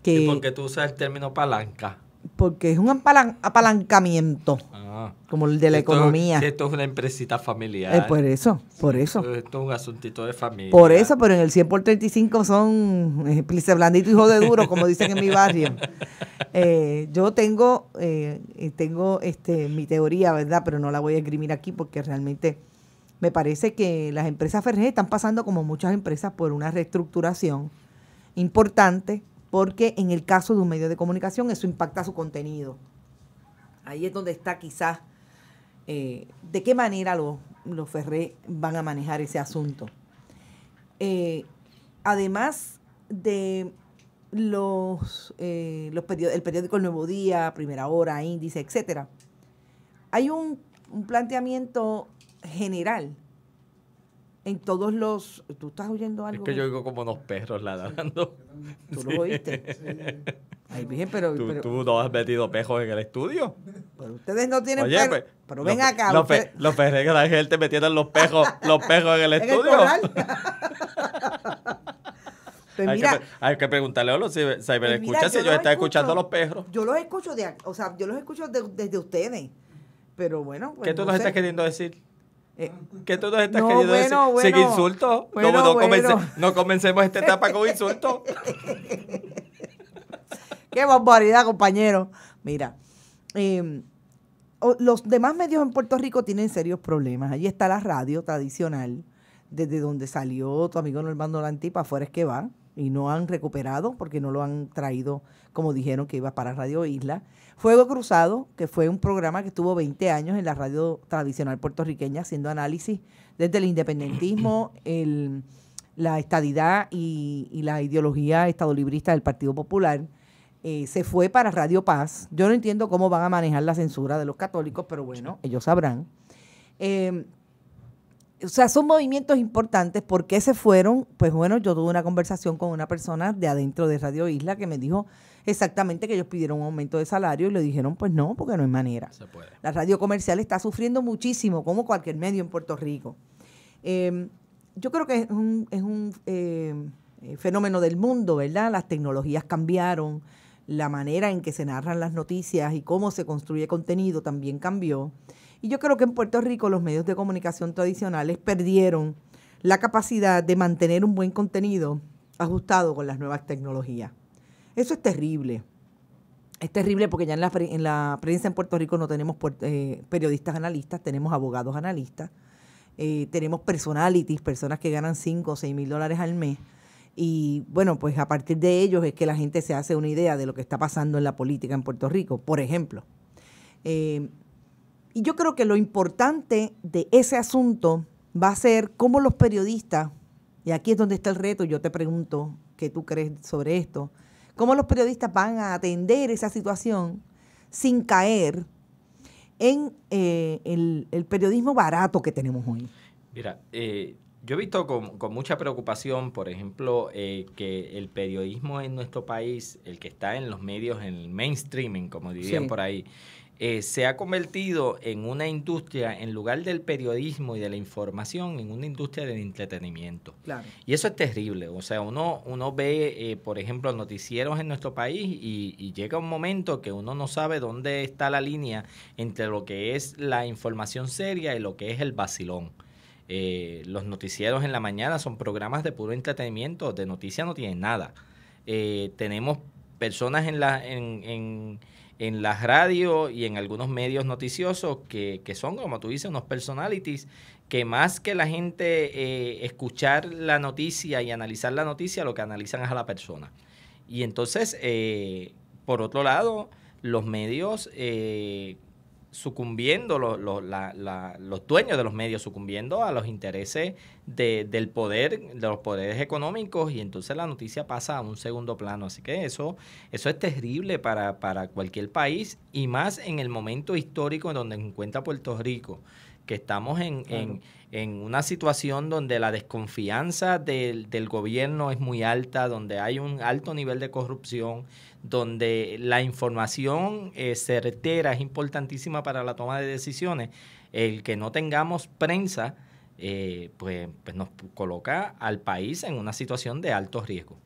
¿Y por qué tú usas el término palanca? Porque es un apalancamiento. Ah. Como el de la economía. Esto es una empresita familiar. Eh, por eso, por eso. Esto, es un asuntito de familia. Por eso, pero en el 100 por 35 son eh, plice blandito hijo de duro, como dicen en mi barrio. Eh, yo tengo, tengo este, mi teoría, ¿verdad? Pero no la voy a esgrimir aquí porque realmente me parece que las empresas Ferrer están pasando, como muchas empresas, por una reestructuración importante porque en el caso de un medio de comunicación eso impacta su contenido. Ahí es donde está quizás eh, de qué manera los, los Ferré van a manejar ese asunto. Eh, además de los, eh, el periódico El Nuevo Día, Primera Hora, Índice, etcétera, hay un, un planteamiento general en todos los. ¿Tú estás oyendo algo? Es que yo oigo como unos perros ladrando. ¿Tú los oíste? Sí. Ay, bien, pero, ¿Tú, ¿Tú, no has metido pejos en el estudio? Pero ustedes no tienen pues, pero ven acá. Los, los perros que la gente metieron los pejos, los pejos en el estudio. Pues hay, que, que, preguntarle a los si, pues escucha si yo está escuchando los perros. Yo los escucho de, o sea, yo los escucho desde ustedes. Pero bueno, ¿Qué tú nos estás queriendo decir? Eh, ¿Qué tú nos estás queriendo decir? Sin insultos. no, no, no, comencemos esta etapa con insultos. Qué barbaridad, compañero. Mira, em, los demás medios en Puerto Rico tienen serios problemas. Allí está la radio tradicional, desde donde salió tu amigo Normando Lantipa, afuera es que va y no han recuperado porque no lo han traído como dijeron que iba para Radio Isla. Fuego Cruzado, que fue un programa que estuvo 20 años en la radio tradicional puertorriqueña haciendo análisis desde el independentismo, la estadidad y, la ideología estadolibrista del Partido Popular. Eh, se fue para Radio Paz. Yo no entiendo cómo van a manejar la censura de los católicos, pero bueno, ellos sabrán. Eh, o sea, son movimientos importantes. ¿Por qué se fueron? Pues bueno, yo tuve una conversación con una persona de adentro de Radio Isla que me dijo exactamente que ellos pidieron un aumento de salario y le dijeron, pues no, porque no hay manera. La radio comercial está sufriendo muchísimo, como cualquier medio en Puerto Rico. Em, yo creo que es un, es un em, eh, fenómeno del mundo, ¿verdad? Las tecnologías cambiaron, la manera en que se narran las noticias y cómo se construye contenido también cambió. Y yo creo que en Puerto Rico los medios de comunicación tradicionales perdieron la capacidad de mantener un buen contenido ajustado con las nuevas tecnologías. Eso es terrible. Es terrible porque ya en la, en la prensa en Puerto Rico no tenemos eh, periodistas analistas, tenemos abogados analistas, eh, tenemos personalities, personas que ganan 5 o 6 mil dólares al mes. Y bueno, pues a partir de ellos es que la gente se hace una idea de lo que está pasando en la política en Puerto Rico, por ejemplo. Eh, y yo creo que lo importante de ese asunto va a ser cómo los periodistas, y aquí es donde está el reto, yo te pregunto qué tú crees sobre esto, cómo los periodistas van a atender esa situación sin caer en eh, el, periodismo barato que tenemos hoy. Mira, eh, yo he visto con, mucha preocupación, por ejemplo, eh, que el periodismo en nuestro país, el que está en los medios, en el mainstreaming, como dirían por ahí, eh, se ha convertido en una industria, en lugar del periodismo y de la información, en una industria del entretenimiento. Y eso es terrible. O sea, uno, uno ve, eh, por ejemplo, noticieros en nuestro país y, llega un momento que uno no sabe dónde está la línea entre lo que es la información seria y lo que es el vacilón. Eh, los noticieros en la mañana son programas de puro entretenimiento, de noticias no tienen nada. tenemos personas en la en las radio y en algunos medios noticiosos que, son, como tú dices, unos personalities que más que la gente eh, escuchar la noticia y analizar la noticia, lo que analizan es a la persona. Y entonces, eh, por otro lado, los medios eh, sucumbiendo, la, los dueños de los medios sucumbiendo a los intereses de, del poder, de los poderes económicos, y entonces la noticia pasa a un segundo plano. Así que eso, eso es terrible para, para cualquier país, y más en el momento histórico en donde se encuentra Puerto Rico que estamos en, una situación donde la desconfianza del, del, gobierno es muy alta, donde hay un alto nivel de corrupción, donde la información eh, certera es importantísima para la toma de decisiones. El que no tengamos prensa, eh, pues, pues nos coloca al país en una situación de alto riesgo.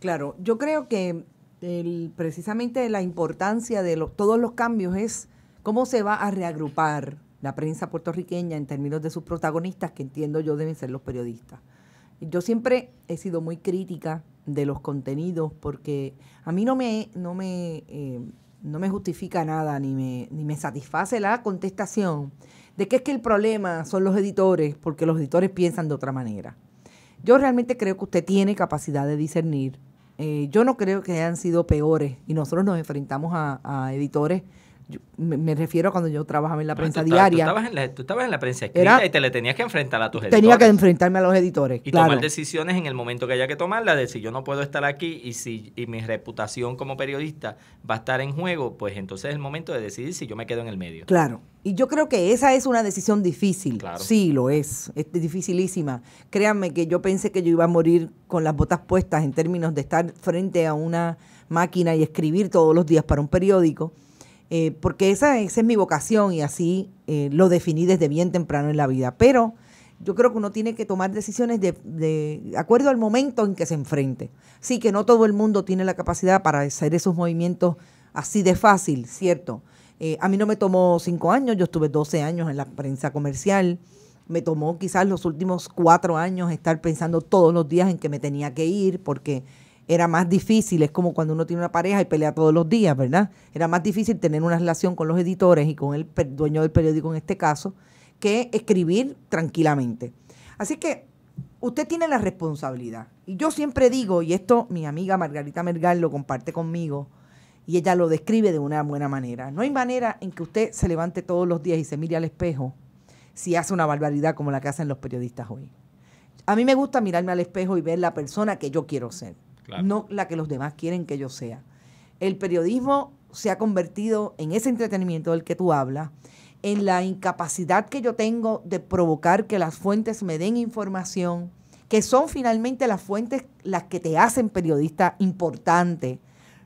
Claro, yo creo que el, precisamente la importancia de todos los cambios es cómo se va a reagrupar la prensa puertorriqueña en términos de sus protagonistas, que entiendo yo deben ser los periodistas. Yo siempre he sido muy crítica de los contenidos porque a mí no me, no me, eh, no me justifica nada ni me, ni me satisface la contestación de que es que el problema son los editores porque los editores piensan de otra manera. Yo realmente creo que usted tiene capacidad de discernir. Eh, yo no creo que hayan sido peores y nosotros nos enfrentamos a editores me, refiero a cuando yo trabajaba en la prensa diaria. Tú estabas en la, prensa escrita y te le tenías que enfrentar a tus editores. Tenía que enfrentarme a los editores. Y tomar decisiones en el momento que haya que tomarlas, de si yo no puedo estar aquí y si y mi reputación como periodista va a estar en juego, pues entonces es el momento de decidir si yo me quedo en el medio. Claro. Y yo creo que esa es una decisión difícil. Claro. Sí, lo es. Es dificilísima. Créanme que yo pensé que yo iba a morir con las botas puestas en términos de estar frente a una máquina y escribir todos los días para un periódico. Eh, porque esa, es mi vocación y así eh, lo definí desde bien temprano en la vida. Pero yo creo que uno tiene que tomar decisiones de, acuerdo al momento en que se enfrente. Sí, que no todo el mundo tiene la capacidad para hacer esos movimientos así de fácil, ¿cierto? Eh, a mí no me tomó cinco años, yo estuve 12 años en la prensa comercial. Me tomó quizás los últimos cuatro años estar pensando todos los días en que me tenía que ir, porque era más difícil, es como cuando uno tiene una pareja y pelea todos los días, ¿verdad? Era más difícil tener una relación con los editores y con el dueño del periódico en este caso, que escribir tranquilamente. Así que usted tiene la responsabilidad. Y yo siempre digo, y esto mi amiga Margarita Mergal lo comparte conmigo, y ella lo describe de una buena manera. No hay manera en que usted se levante todos los días y se mire al espejo si hace una barbaridad como la que hacen los periodistas hoy. A mí me gusta mirarme al espejo y ver la persona que yo quiero ser no la que los demás quieren que yo sea. El periodismo se ha convertido en ese entretenimiento del que tú hablas, en la incapacidad que yo tengo de provocar que las fuentes me den información, que son finalmente las fuentes las que te hacen periodista importante.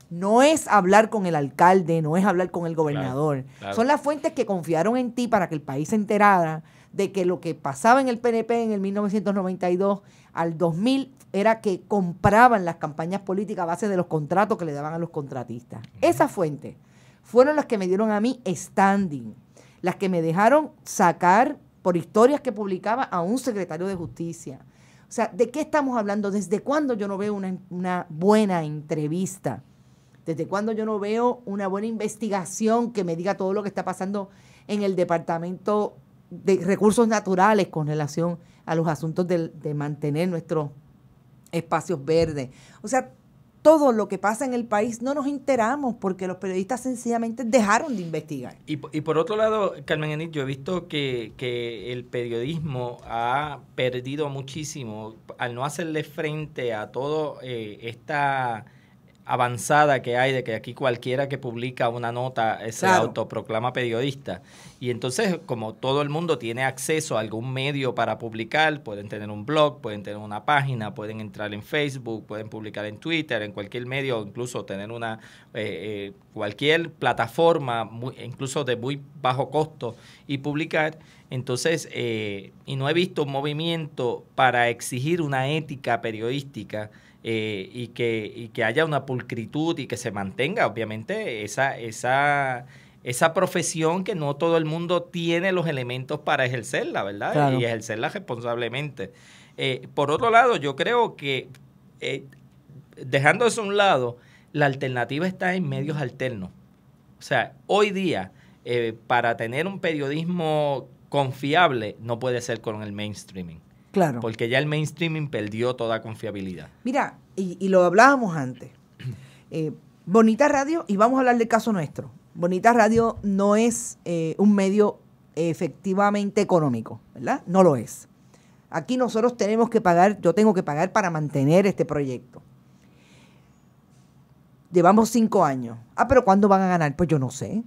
No es hablar con el alcalde, no es hablar con el gobernador. Son las fuentes que confiaron en ti para que el país se enterara de que lo que pasaba en el PNP en el 1992 al 2000 era que compraban las campañas políticas a base de los contratos que le daban a los contratistas. Esas fuentes fueron las que me dieron a mí standing, las que me dejaron sacar por historias que publicaba a un secretario de justicia. O sea, ¿de qué estamos hablando? ¿Desde cuándo yo no veo una, buena entrevista? ¿Desde cuándo yo no veo una buena investigación que me diga todo lo que está pasando en el Departamento de Recursos Naturales con relación a los asuntos de, de mantener nuestro espacios verdes. O sea, todo lo que pasa en el país no nos enteramos porque los periodistas sencillamente dejaron de investigar. Y, por otro lado, Carmen Enid, yo he visto que, el periodismo ha perdido muchísimo al no hacerle frente a todo eh, esta avanzada que hay de que aquí cualquiera que publica una nota eh, se autoproclama periodista. Y entonces, como todo el mundo tiene acceso a algún medio para publicar, pueden tener un blog, pueden tener una página, pueden entrar en Facebook, pueden publicar en Twitter, en cualquier medio, incluso tener una eh, eh, cualquier plataforma, incluso de muy bajo costo, y publicar. Entonces, y no he visto un movimiento para exigir una ética periodística eh, y, que, y que haya una pulcritud y que se mantenga, obviamente, esa, esa, esa profesión que no todo el mundo tiene los elementos para ejercerla, ¿verdad? Y ejercerla responsablemente. Eh, por otro lado, yo creo que, eh, dejando eso a un lado, la alternativa está en medios alternos. O sea, hoy día, eh, para tener un periodismo confiable, no puede ser con el mainstreaming. Claro. Porque ya el mainstreaming perdió toda confiabilidad. Mira, y, lo hablábamos antes. Eh, Bonita Radio, y vamos a hablar del caso nuestro. Bonita Radio no es eh, un medio efectivamente económico, ¿verdad? No lo es. Aquí nosotros tenemos que pagar, yo tengo que pagar para mantener este proyecto. Llevamos cinco años. Ah, pero ¿cuándo van a ganar? Pues yo no sé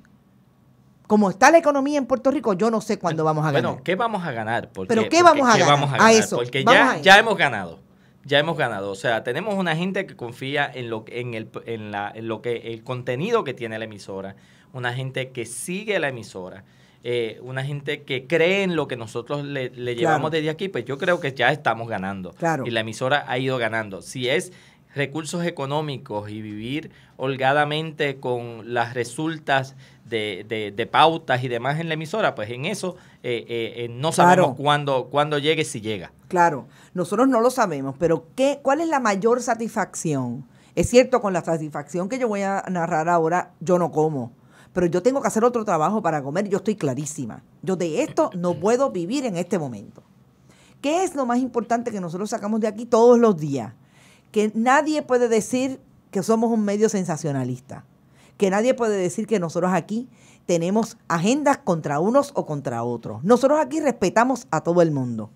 como está la economía en Puerto Rico, yo no sé cuándo vamos a ganar. Bueno, ¿qué vamos a ganar? Porque, ¿Pero qué, vamos, a ganar? vamos a eso. Porque ya, ya hemos ganado. Ya hemos ganado. O sea, tenemos una gente que confía en lo, en el, en lo que el contenido que tiene la emisora, una gente que sigue la emisora. Eh, una gente que cree en lo que nosotros le, llevamos desde aquí, pues yo creo que ya estamos ganando. Claro. Y la emisora ha ido ganando. Si es recursos económicos y vivir holgadamente con las resultas de, pautas y demás en la emisora, pues en eso eh, eh, eh, no sabemos cuándo, cuándo llegue, si llega. Claro, nosotros no lo sabemos, pero ¿qué, ¿cuál es la mayor satisfacción? Es cierto, con la satisfacción que yo voy a narrar ahora, yo no como pero yo tengo que hacer otro trabajo para comer, yo estoy clarísima. Yo de esto no mm. puedo vivir en este momento. ¿Qué es lo más importante que nosotros sacamos de aquí todos los días? que nadie puede decir que somos un medio sensacionalista, que nadie puede decir que nosotros aquí tenemos agendas contra unos o contra otros. Nosotros aquí respetamos a todo el mundo.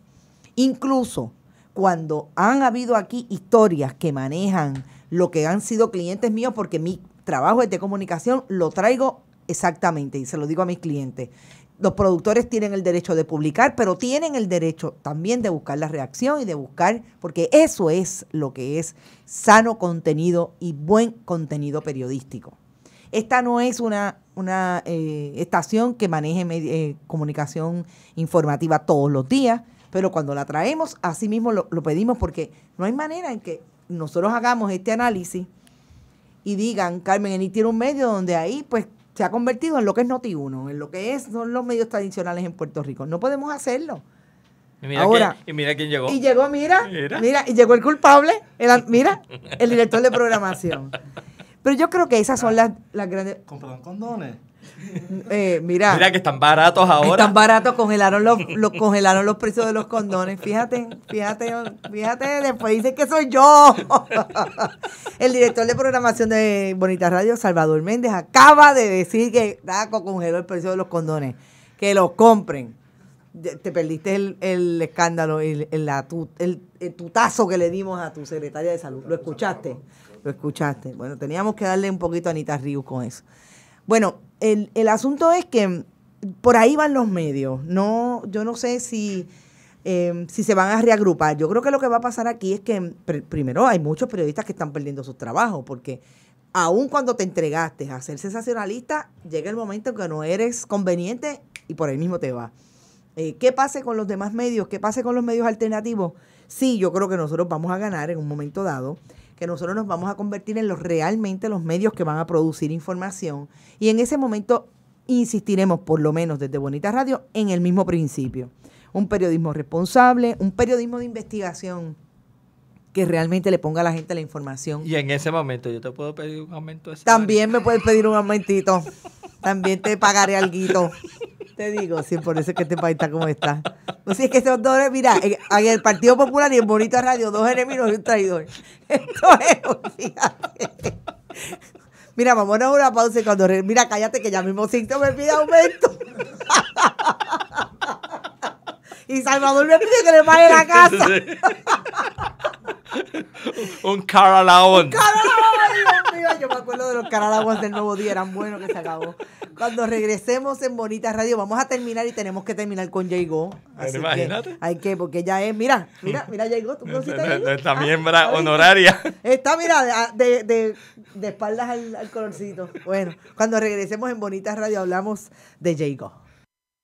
Incluso cuando han habido aquí historias que manejan lo que han sido clientes míos, porque mi trabajo de comunicación, lo traigo exactamente y se lo digo a mis clientes los productores tienen el derecho de publicar, pero tienen el derecho también de buscar la reacción y de buscar, porque eso es lo que es sano contenido y buen contenido periodístico. Esta no es una, una eh, estación que maneje eh, comunicación informativa todos los días, pero cuando la traemos, así mismo lo, pedimos porque no hay manera en que nosotros hagamos este análisis y digan, Carmen Eni tiene un medio donde ahí pues se ha convertido en lo que es Noti1, en lo que es, son los medios tradicionales en Puerto Rico. No podemos hacerlo. Y mira, Ahora, quién, mira quién llegó. Y llegó, mira, mira, y llegó el culpable, el, mira, el director de programación. Pero yo creo que esas son las, las grandes... ¿Compraron condones? Eh, mira, que están baratos ahora. Están baratos, congelaron los, congelaron los precios de los condones. Fíjate, fíjate, fíjate, después dicen que soy yo. El director de programación de Bonita Radio, Salvador Méndez, acaba de decir que Daco congeló el precio de los condones. Que los compren. Te perdiste el, escándalo, el, el, el, tutazo que le dimos a tu secretaria de salud. ¿Lo escuchaste? Lo escuchaste. Bueno, teníamos que darle un poquito a Anita Ríos con eso. Bueno, el, el asunto es que por ahí van los medios. No, yo no sé em, si, se van a reagrupar. Yo creo que lo que va a pasar aquí es que, primero, hay muchos periodistas que están perdiendo sus trabajos, porque aun cuando te entregaste a ser sensacionalista, llega el momento en que no eres conveniente y por ahí mismo te va. Eh, ¿Qué pase con los demás medios? ¿Qué pase con los medios alternativos? Sí, yo creo que nosotros vamos a ganar en un momento dado que nosotros nos vamos a convertir en los realmente los medios que van a producir información. Y en ese momento insistiremos, por lo menos desde Bonita Radio, en el mismo principio. Un periodismo responsable, un periodismo de investigación que realmente le ponga a la gente la información. Y en ese momento yo te puedo pedir un aumento También me puedes pedir un aumentito. También te pagaré algo. Te digo, sí, por eso es que este país está como está. No pues si es que son dos, mira, en, el Partido Popular y en Bonita Radio, dos enemigos y un traidor. Esto es, Mira, vámonos a una pausa y cuando... Mira, cállate que ya mismo Cinto me pide aumento. y Salvador me pide que le pague la casa un caralaón Un Yo me acuerdo de los car del nuevo día, eran buenos que se acabó. Cuando regresemos en Bonita Radio, vamos a terminar y tenemos que terminar con Jaygo. Imagínate. hay que, porque ya es, mira, mira, mira Jaygo, tú Esta ah, miembra honoraria. Está, mira, de, ah, de, de espaldas al, colorcito. Bueno, cuando regresemos en Bonitas Radio hablamos de Jaygo.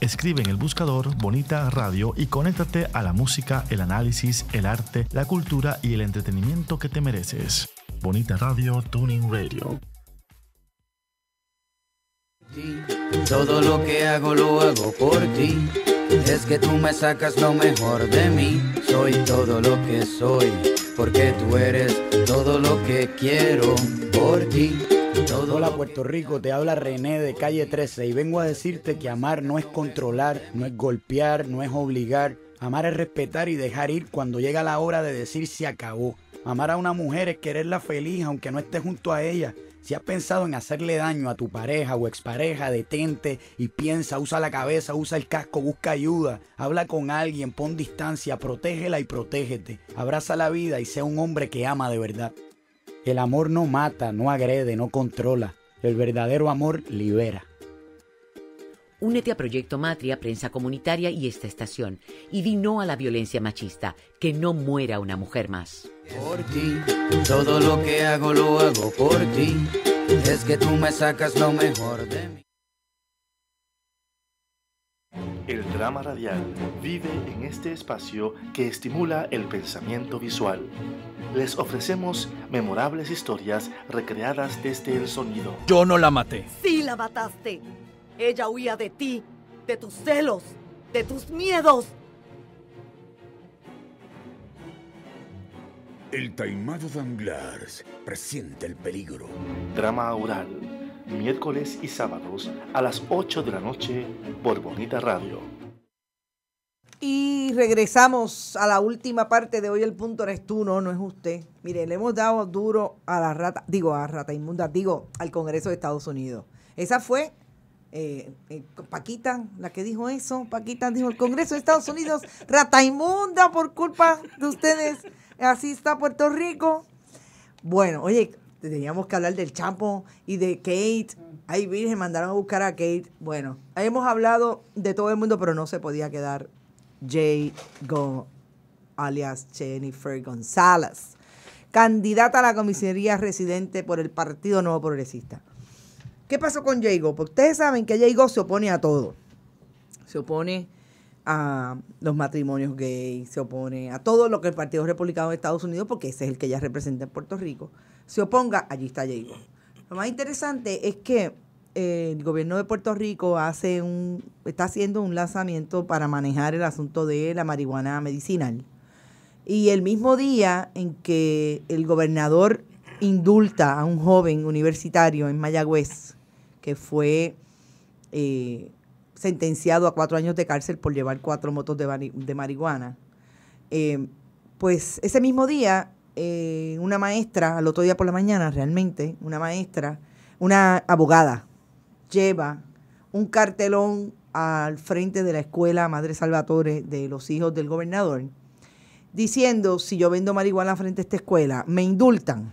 Escribe en el buscador Bonita Radio y conéctate a la música, el análisis, el arte, la cultura y el entretenimiento que te mereces. Bonita Radio Tuning Radio. Todo lo que hago lo hago por ti. Es que tú me sacas lo mejor de mí. Soy todo lo que soy, porque tú eres todo lo que quiero por ti. Hola Puerto Rico, te habla René de calle 13 y vengo a decirte que amar no es controlar, no es golpear, no es obligar. Amar es respetar y dejar ir cuando llega la hora de decir se acabó. Amar a una mujer es quererla feliz aunque no esté junto a ella. Si has pensado en hacerle daño a tu pareja o expareja, detente y piensa, usa la cabeza, usa el casco, busca ayuda, habla con alguien, pon distancia, protégela y protégete. Abraza la vida y sea un hombre que ama de verdad. El amor no mata, no agrede, no controla. El verdadero amor libera. Únete a Proyecto Matria, Prensa Comunitaria y esta estación y di no a la violencia machista, que no muera una mujer más. Por ti, todo lo que hago lo hago por ti. Es que tú me sacas lo mejor de mí. El drama radial vive en este espacio que estimula el pensamiento visual. Les ofrecemos memorables historias recreadas desde el sonido. Yo no la maté. Sí la mataste. Ella huía de ti, de tus celos, de tus miedos. El taimado Danglars presiente el peligro. Drama oral miércoles y sábados a las 8 de la noche por Bonita Radio. Y regresamos a la última parte de hoy. El punto eres tú, no, no es usted. Mire, le hemos dado duro a la rata, digo a rata inmunda, digo al Congreso de Estados Unidos. Esa fue eh, eh, Paquita, la que dijo eso, Paquita dijo el Congreso de Estados Unidos, rata inmunda por culpa de ustedes, así está Puerto Rico. Bueno, oye, teníamos que hablar del Chapo y de Kate. Ay, Virgen, mandaron a buscar a Kate. Bueno, hemos hablado de todo el mundo, pero no se podía quedar Jay Go, alias Jennifer González, candidata a la comisaría residente por el Partido Nuevo Progresista. ¿Qué pasó con Jay Go? Porque ustedes saben que Jay Go se opone a todo. Se opone a los matrimonios gays, se opone a todo lo que el Partido Republicano de Estados Unidos, porque ese es el que ella representa en Puerto Rico se oponga, allí está Diego. Lo más interesante es que eh, el gobierno de Puerto Rico hace un, está haciendo un lanzamiento para manejar el asunto de la marihuana medicinal. Y el mismo día en que el gobernador indulta a un joven universitario en Mayagüez, que fue eh, sentenciado a cuatro años de cárcel por llevar cuatro motos de, marihuana, eh, pues ese mismo día eh, una maestra, al otro día por la mañana realmente, una maestra, una abogada, lleva un cartelón al frente de la escuela Madre Salvatore de los hijos del gobernador, diciendo, si yo vendo marihuana frente a esta escuela, me indultan.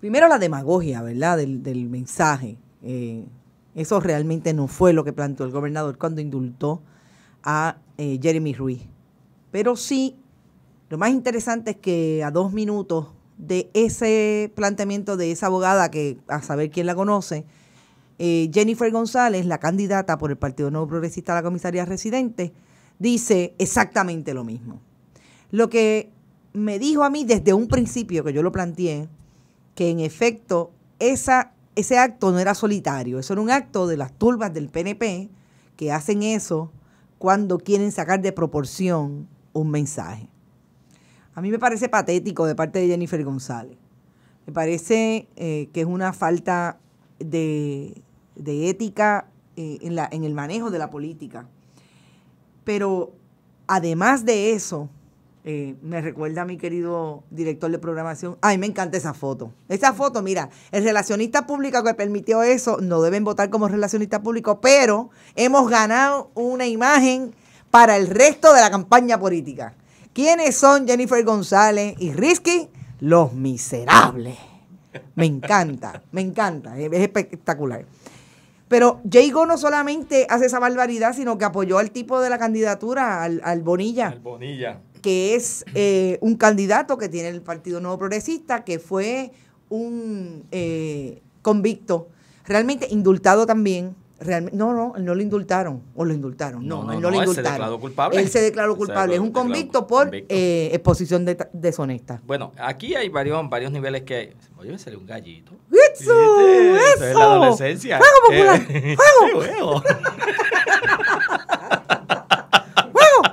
Primero la demagogia, ¿verdad? Del, mensaje. Eh, eso realmente no fue lo que planteó el gobernador cuando indultó a eh, Jeremy Ruiz. Pero sí lo más interesante es que a dos minutos de ese planteamiento de esa abogada, que a saber quién la conoce, eh, Jennifer González, la candidata por el Partido Nuevo Progresista a la comisaría residente, dice exactamente lo mismo. Lo que me dijo a mí desde un principio que yo lo planteé, que en efecto ese acto no era solitario, eso era un acto de las turbas del PNP que hacen eso cuando quieren sacar de proporción un mensaje. A mí me parece patético de parte de Jennifer González. Me parece eh, que es una falta de, ética eh, en, la, en el manejo de la política. Pero además de eso, eh, me recuerda a mi querido director de programación. Ay, me encanta esa foto. Esa foto, mira, el relacionista público que permitió eso, no deben votar como relacionista público, pero hemos ganado una imagen para el resto de la campaña política. ¿Quiénes son Jennifer González y Risky? Los miserables. Me encanta, me encanta, es espectacular. Pero Jaygo no solamente hace esa barbaridad, sino que apoyó al tipo de la candidatura, al, Bonilla. Al Bonilla. Que es eh, un candidato que tiene el Partido Nuevo Progresista, que fue un eh, convicto, realmente indultado también, no, no, no lo indultaron o lo indultaron. No, no, no él no, lo indultaron. Él se declaró culpable. Él se declaró culpable. es un convicto por Eh, exposición deshonesta. Bueno, aquí hay varios, varios niveles que Oye, Oye, salió un gallito. ¡Eso! ¡Eso! Es la adolescencia. ¡Juego popular! Eh, ¡Fuego! ¡Fuego!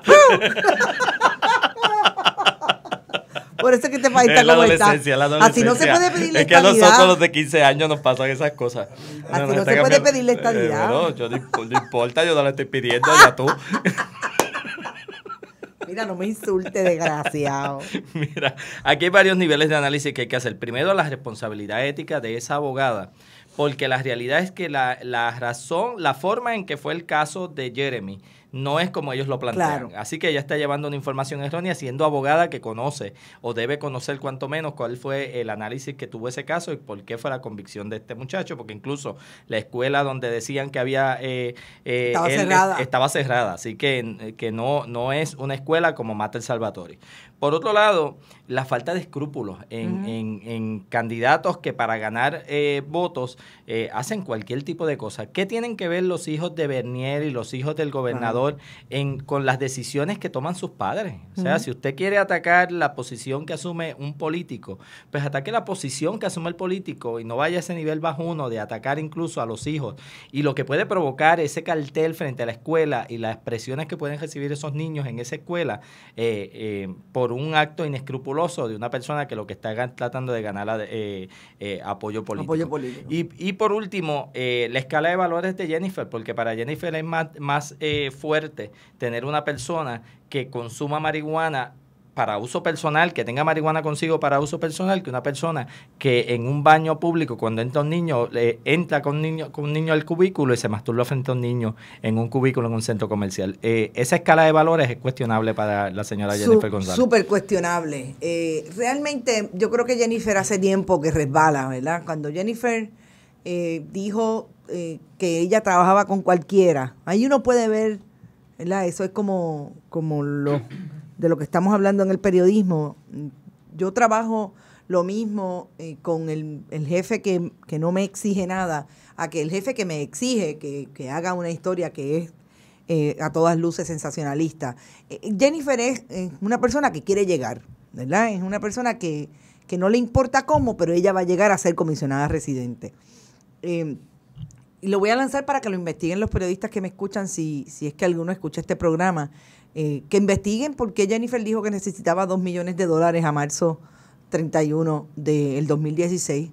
¡Fuego! Por eso es que te falta a es como está. La adolescencia. Así no se puede pedir la estabilidad. Es que a nosotros los de 15 años nos pasan esas cosas. Así no, se este puede pedir eh, la estabilidad. yo no importa, yo no la estoy pidiendo, ya tú. Mira, no me insulte, desgraciado. Mira, aquí hay varios niveles de análisis que hay que hacer. Primero, la responsabilidad ética de esa abogada, porque la realidad es que la, la razón, la forma en que fue el caso de Jeremy, no es como ellos lo plantearon, Así que ella está llevando una información errónea siendo abogada que conoce o debe conocer cuanto menos cuál fue el análisis que tuvo ese caso y por qué fue la convicción de este muchacho, porque incluso la escuela donde decían que había... Eh, eh, estaba, cerrada. estaba cerrada. así que, eh, que no, no es una escuela como el Salvatore. Por otro lado, la falta de escrúpulos en, candidatos que para ganar votos hacen cualquier tipo de cosa. ¿Qué tienen que ver los hijos de Bernier y los hijos del gobernador? en, con las decisiones que toman sus padres. O sea, si usted quiere atacar la posición que asume un político, pues ataque la posición que asume el político y no vaya a ese nivel bajo uno de atacar incluso a los hijos y lo que puede provocar ese cartel frente a la escuela y las presiones que pueden recibir esos niños en esa escuela eh, eh, por un acto inescrupuloso de una persona que lo que está tratando de ganar eh, apoyo político. Y, por último, la escala de valores de Jennifer, porque para Jennifer es más, más fuerte tener una persona que consuma marihuana para uso personal, que tenga marihuana consigo para uso personal, que una persona que en un baño público, cuando entra un niño, entra con, niño, con un niño al cubículo y se masturba frente a un niño en un cubículo en un centro comercial. Eh, esa escala de valores es cuestionable para la señora Jennifer González. Súper cuestionable. Eh, realmente yo creo que Jennifer hace tiempo que resbala, ¿verdad? Cuando Jennifer eh, dijo que ella trabajaba con cualquiera, ahí uno puede ver eso es como, como lo, de lo que estamos hablando en el periodismo. Yo trabajo lo mismo eh, con el, el jefe que, que, no me exige nada, a que el jefe que me exige que, haga una historia que es eh, a todas luces sensacionalista. Eh, Jennifer es una persona que quiere llegar, ¿verdad? Es una persona que, que, no le importa cómo, pero ella va a llegar a ser comisionada residente. Y lo voy a lanzar para que lo investiguen los periodistas que me escuchan, si, si es que alguno escucha este programa, eh, que investiguen por qué Jennifer dijo que necesitaba 2 millones de dólares a marzo 31 del 2016.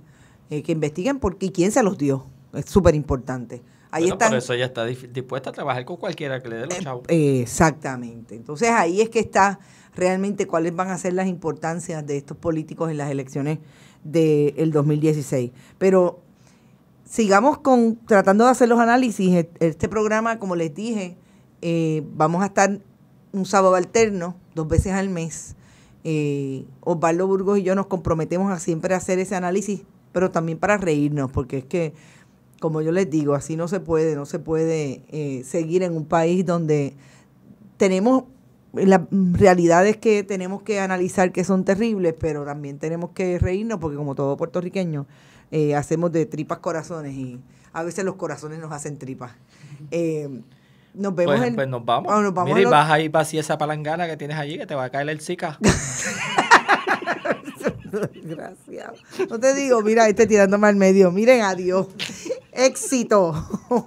Eh, que investiguen por qué y quién se los dio. Es súper importante. Ahí bueno, por eso ella está dispuesta a trabajar con cualquiera que le dé los eh, chavos. exactamente. Entonces ahí es que está realmente cuáles van a ser las importancias de estos políticos en las elecciones del 2016. Pero sigamos con tratando de hacer los análisis. E-, este programa, como les dije, eh, vamos a estar un sábado alterno, dos veces al mes. Eh, Osvaldo Burgos y yo nos comprometemos a siempre hacer ese análisis, pero también para reírnos, porque es que, como yo les digo, así no se puede, no se puede eh, seguir en un país donde tenemos las realidades que tenemos que analizar que son terribles, pero también tenemos que reírnos, porque como todo puertorriqueño, eh, hacemos de tripas corazones y a veces los corazones nos hacen tripas. Eh, nos vemos pues, pues ah, nos vamos. Mira, y vas ahí para esa palangana que tienes allí que te va a caer el zika. Gracias. No te digo, mira, este tirándome al medio. Miren, adiós. Éxito.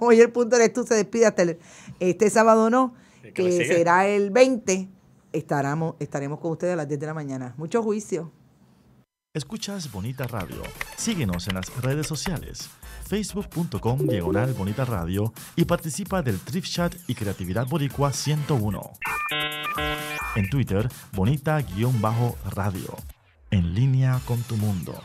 Hoy el punto de tú, se despide hasta el, este sábado, ¿no? Que, será el 20. Estaremos, estaremos con ustedes a las 10 de la mañana. Mucho juicio. Escuchas Bonita Radio. Síguenos en las redes sociales, facebook.com diagonal Bonita Radio y participa del Trip Chat y Creatividad Boricua 101. En Twitter, bonita-radio. En línea con tu mundo.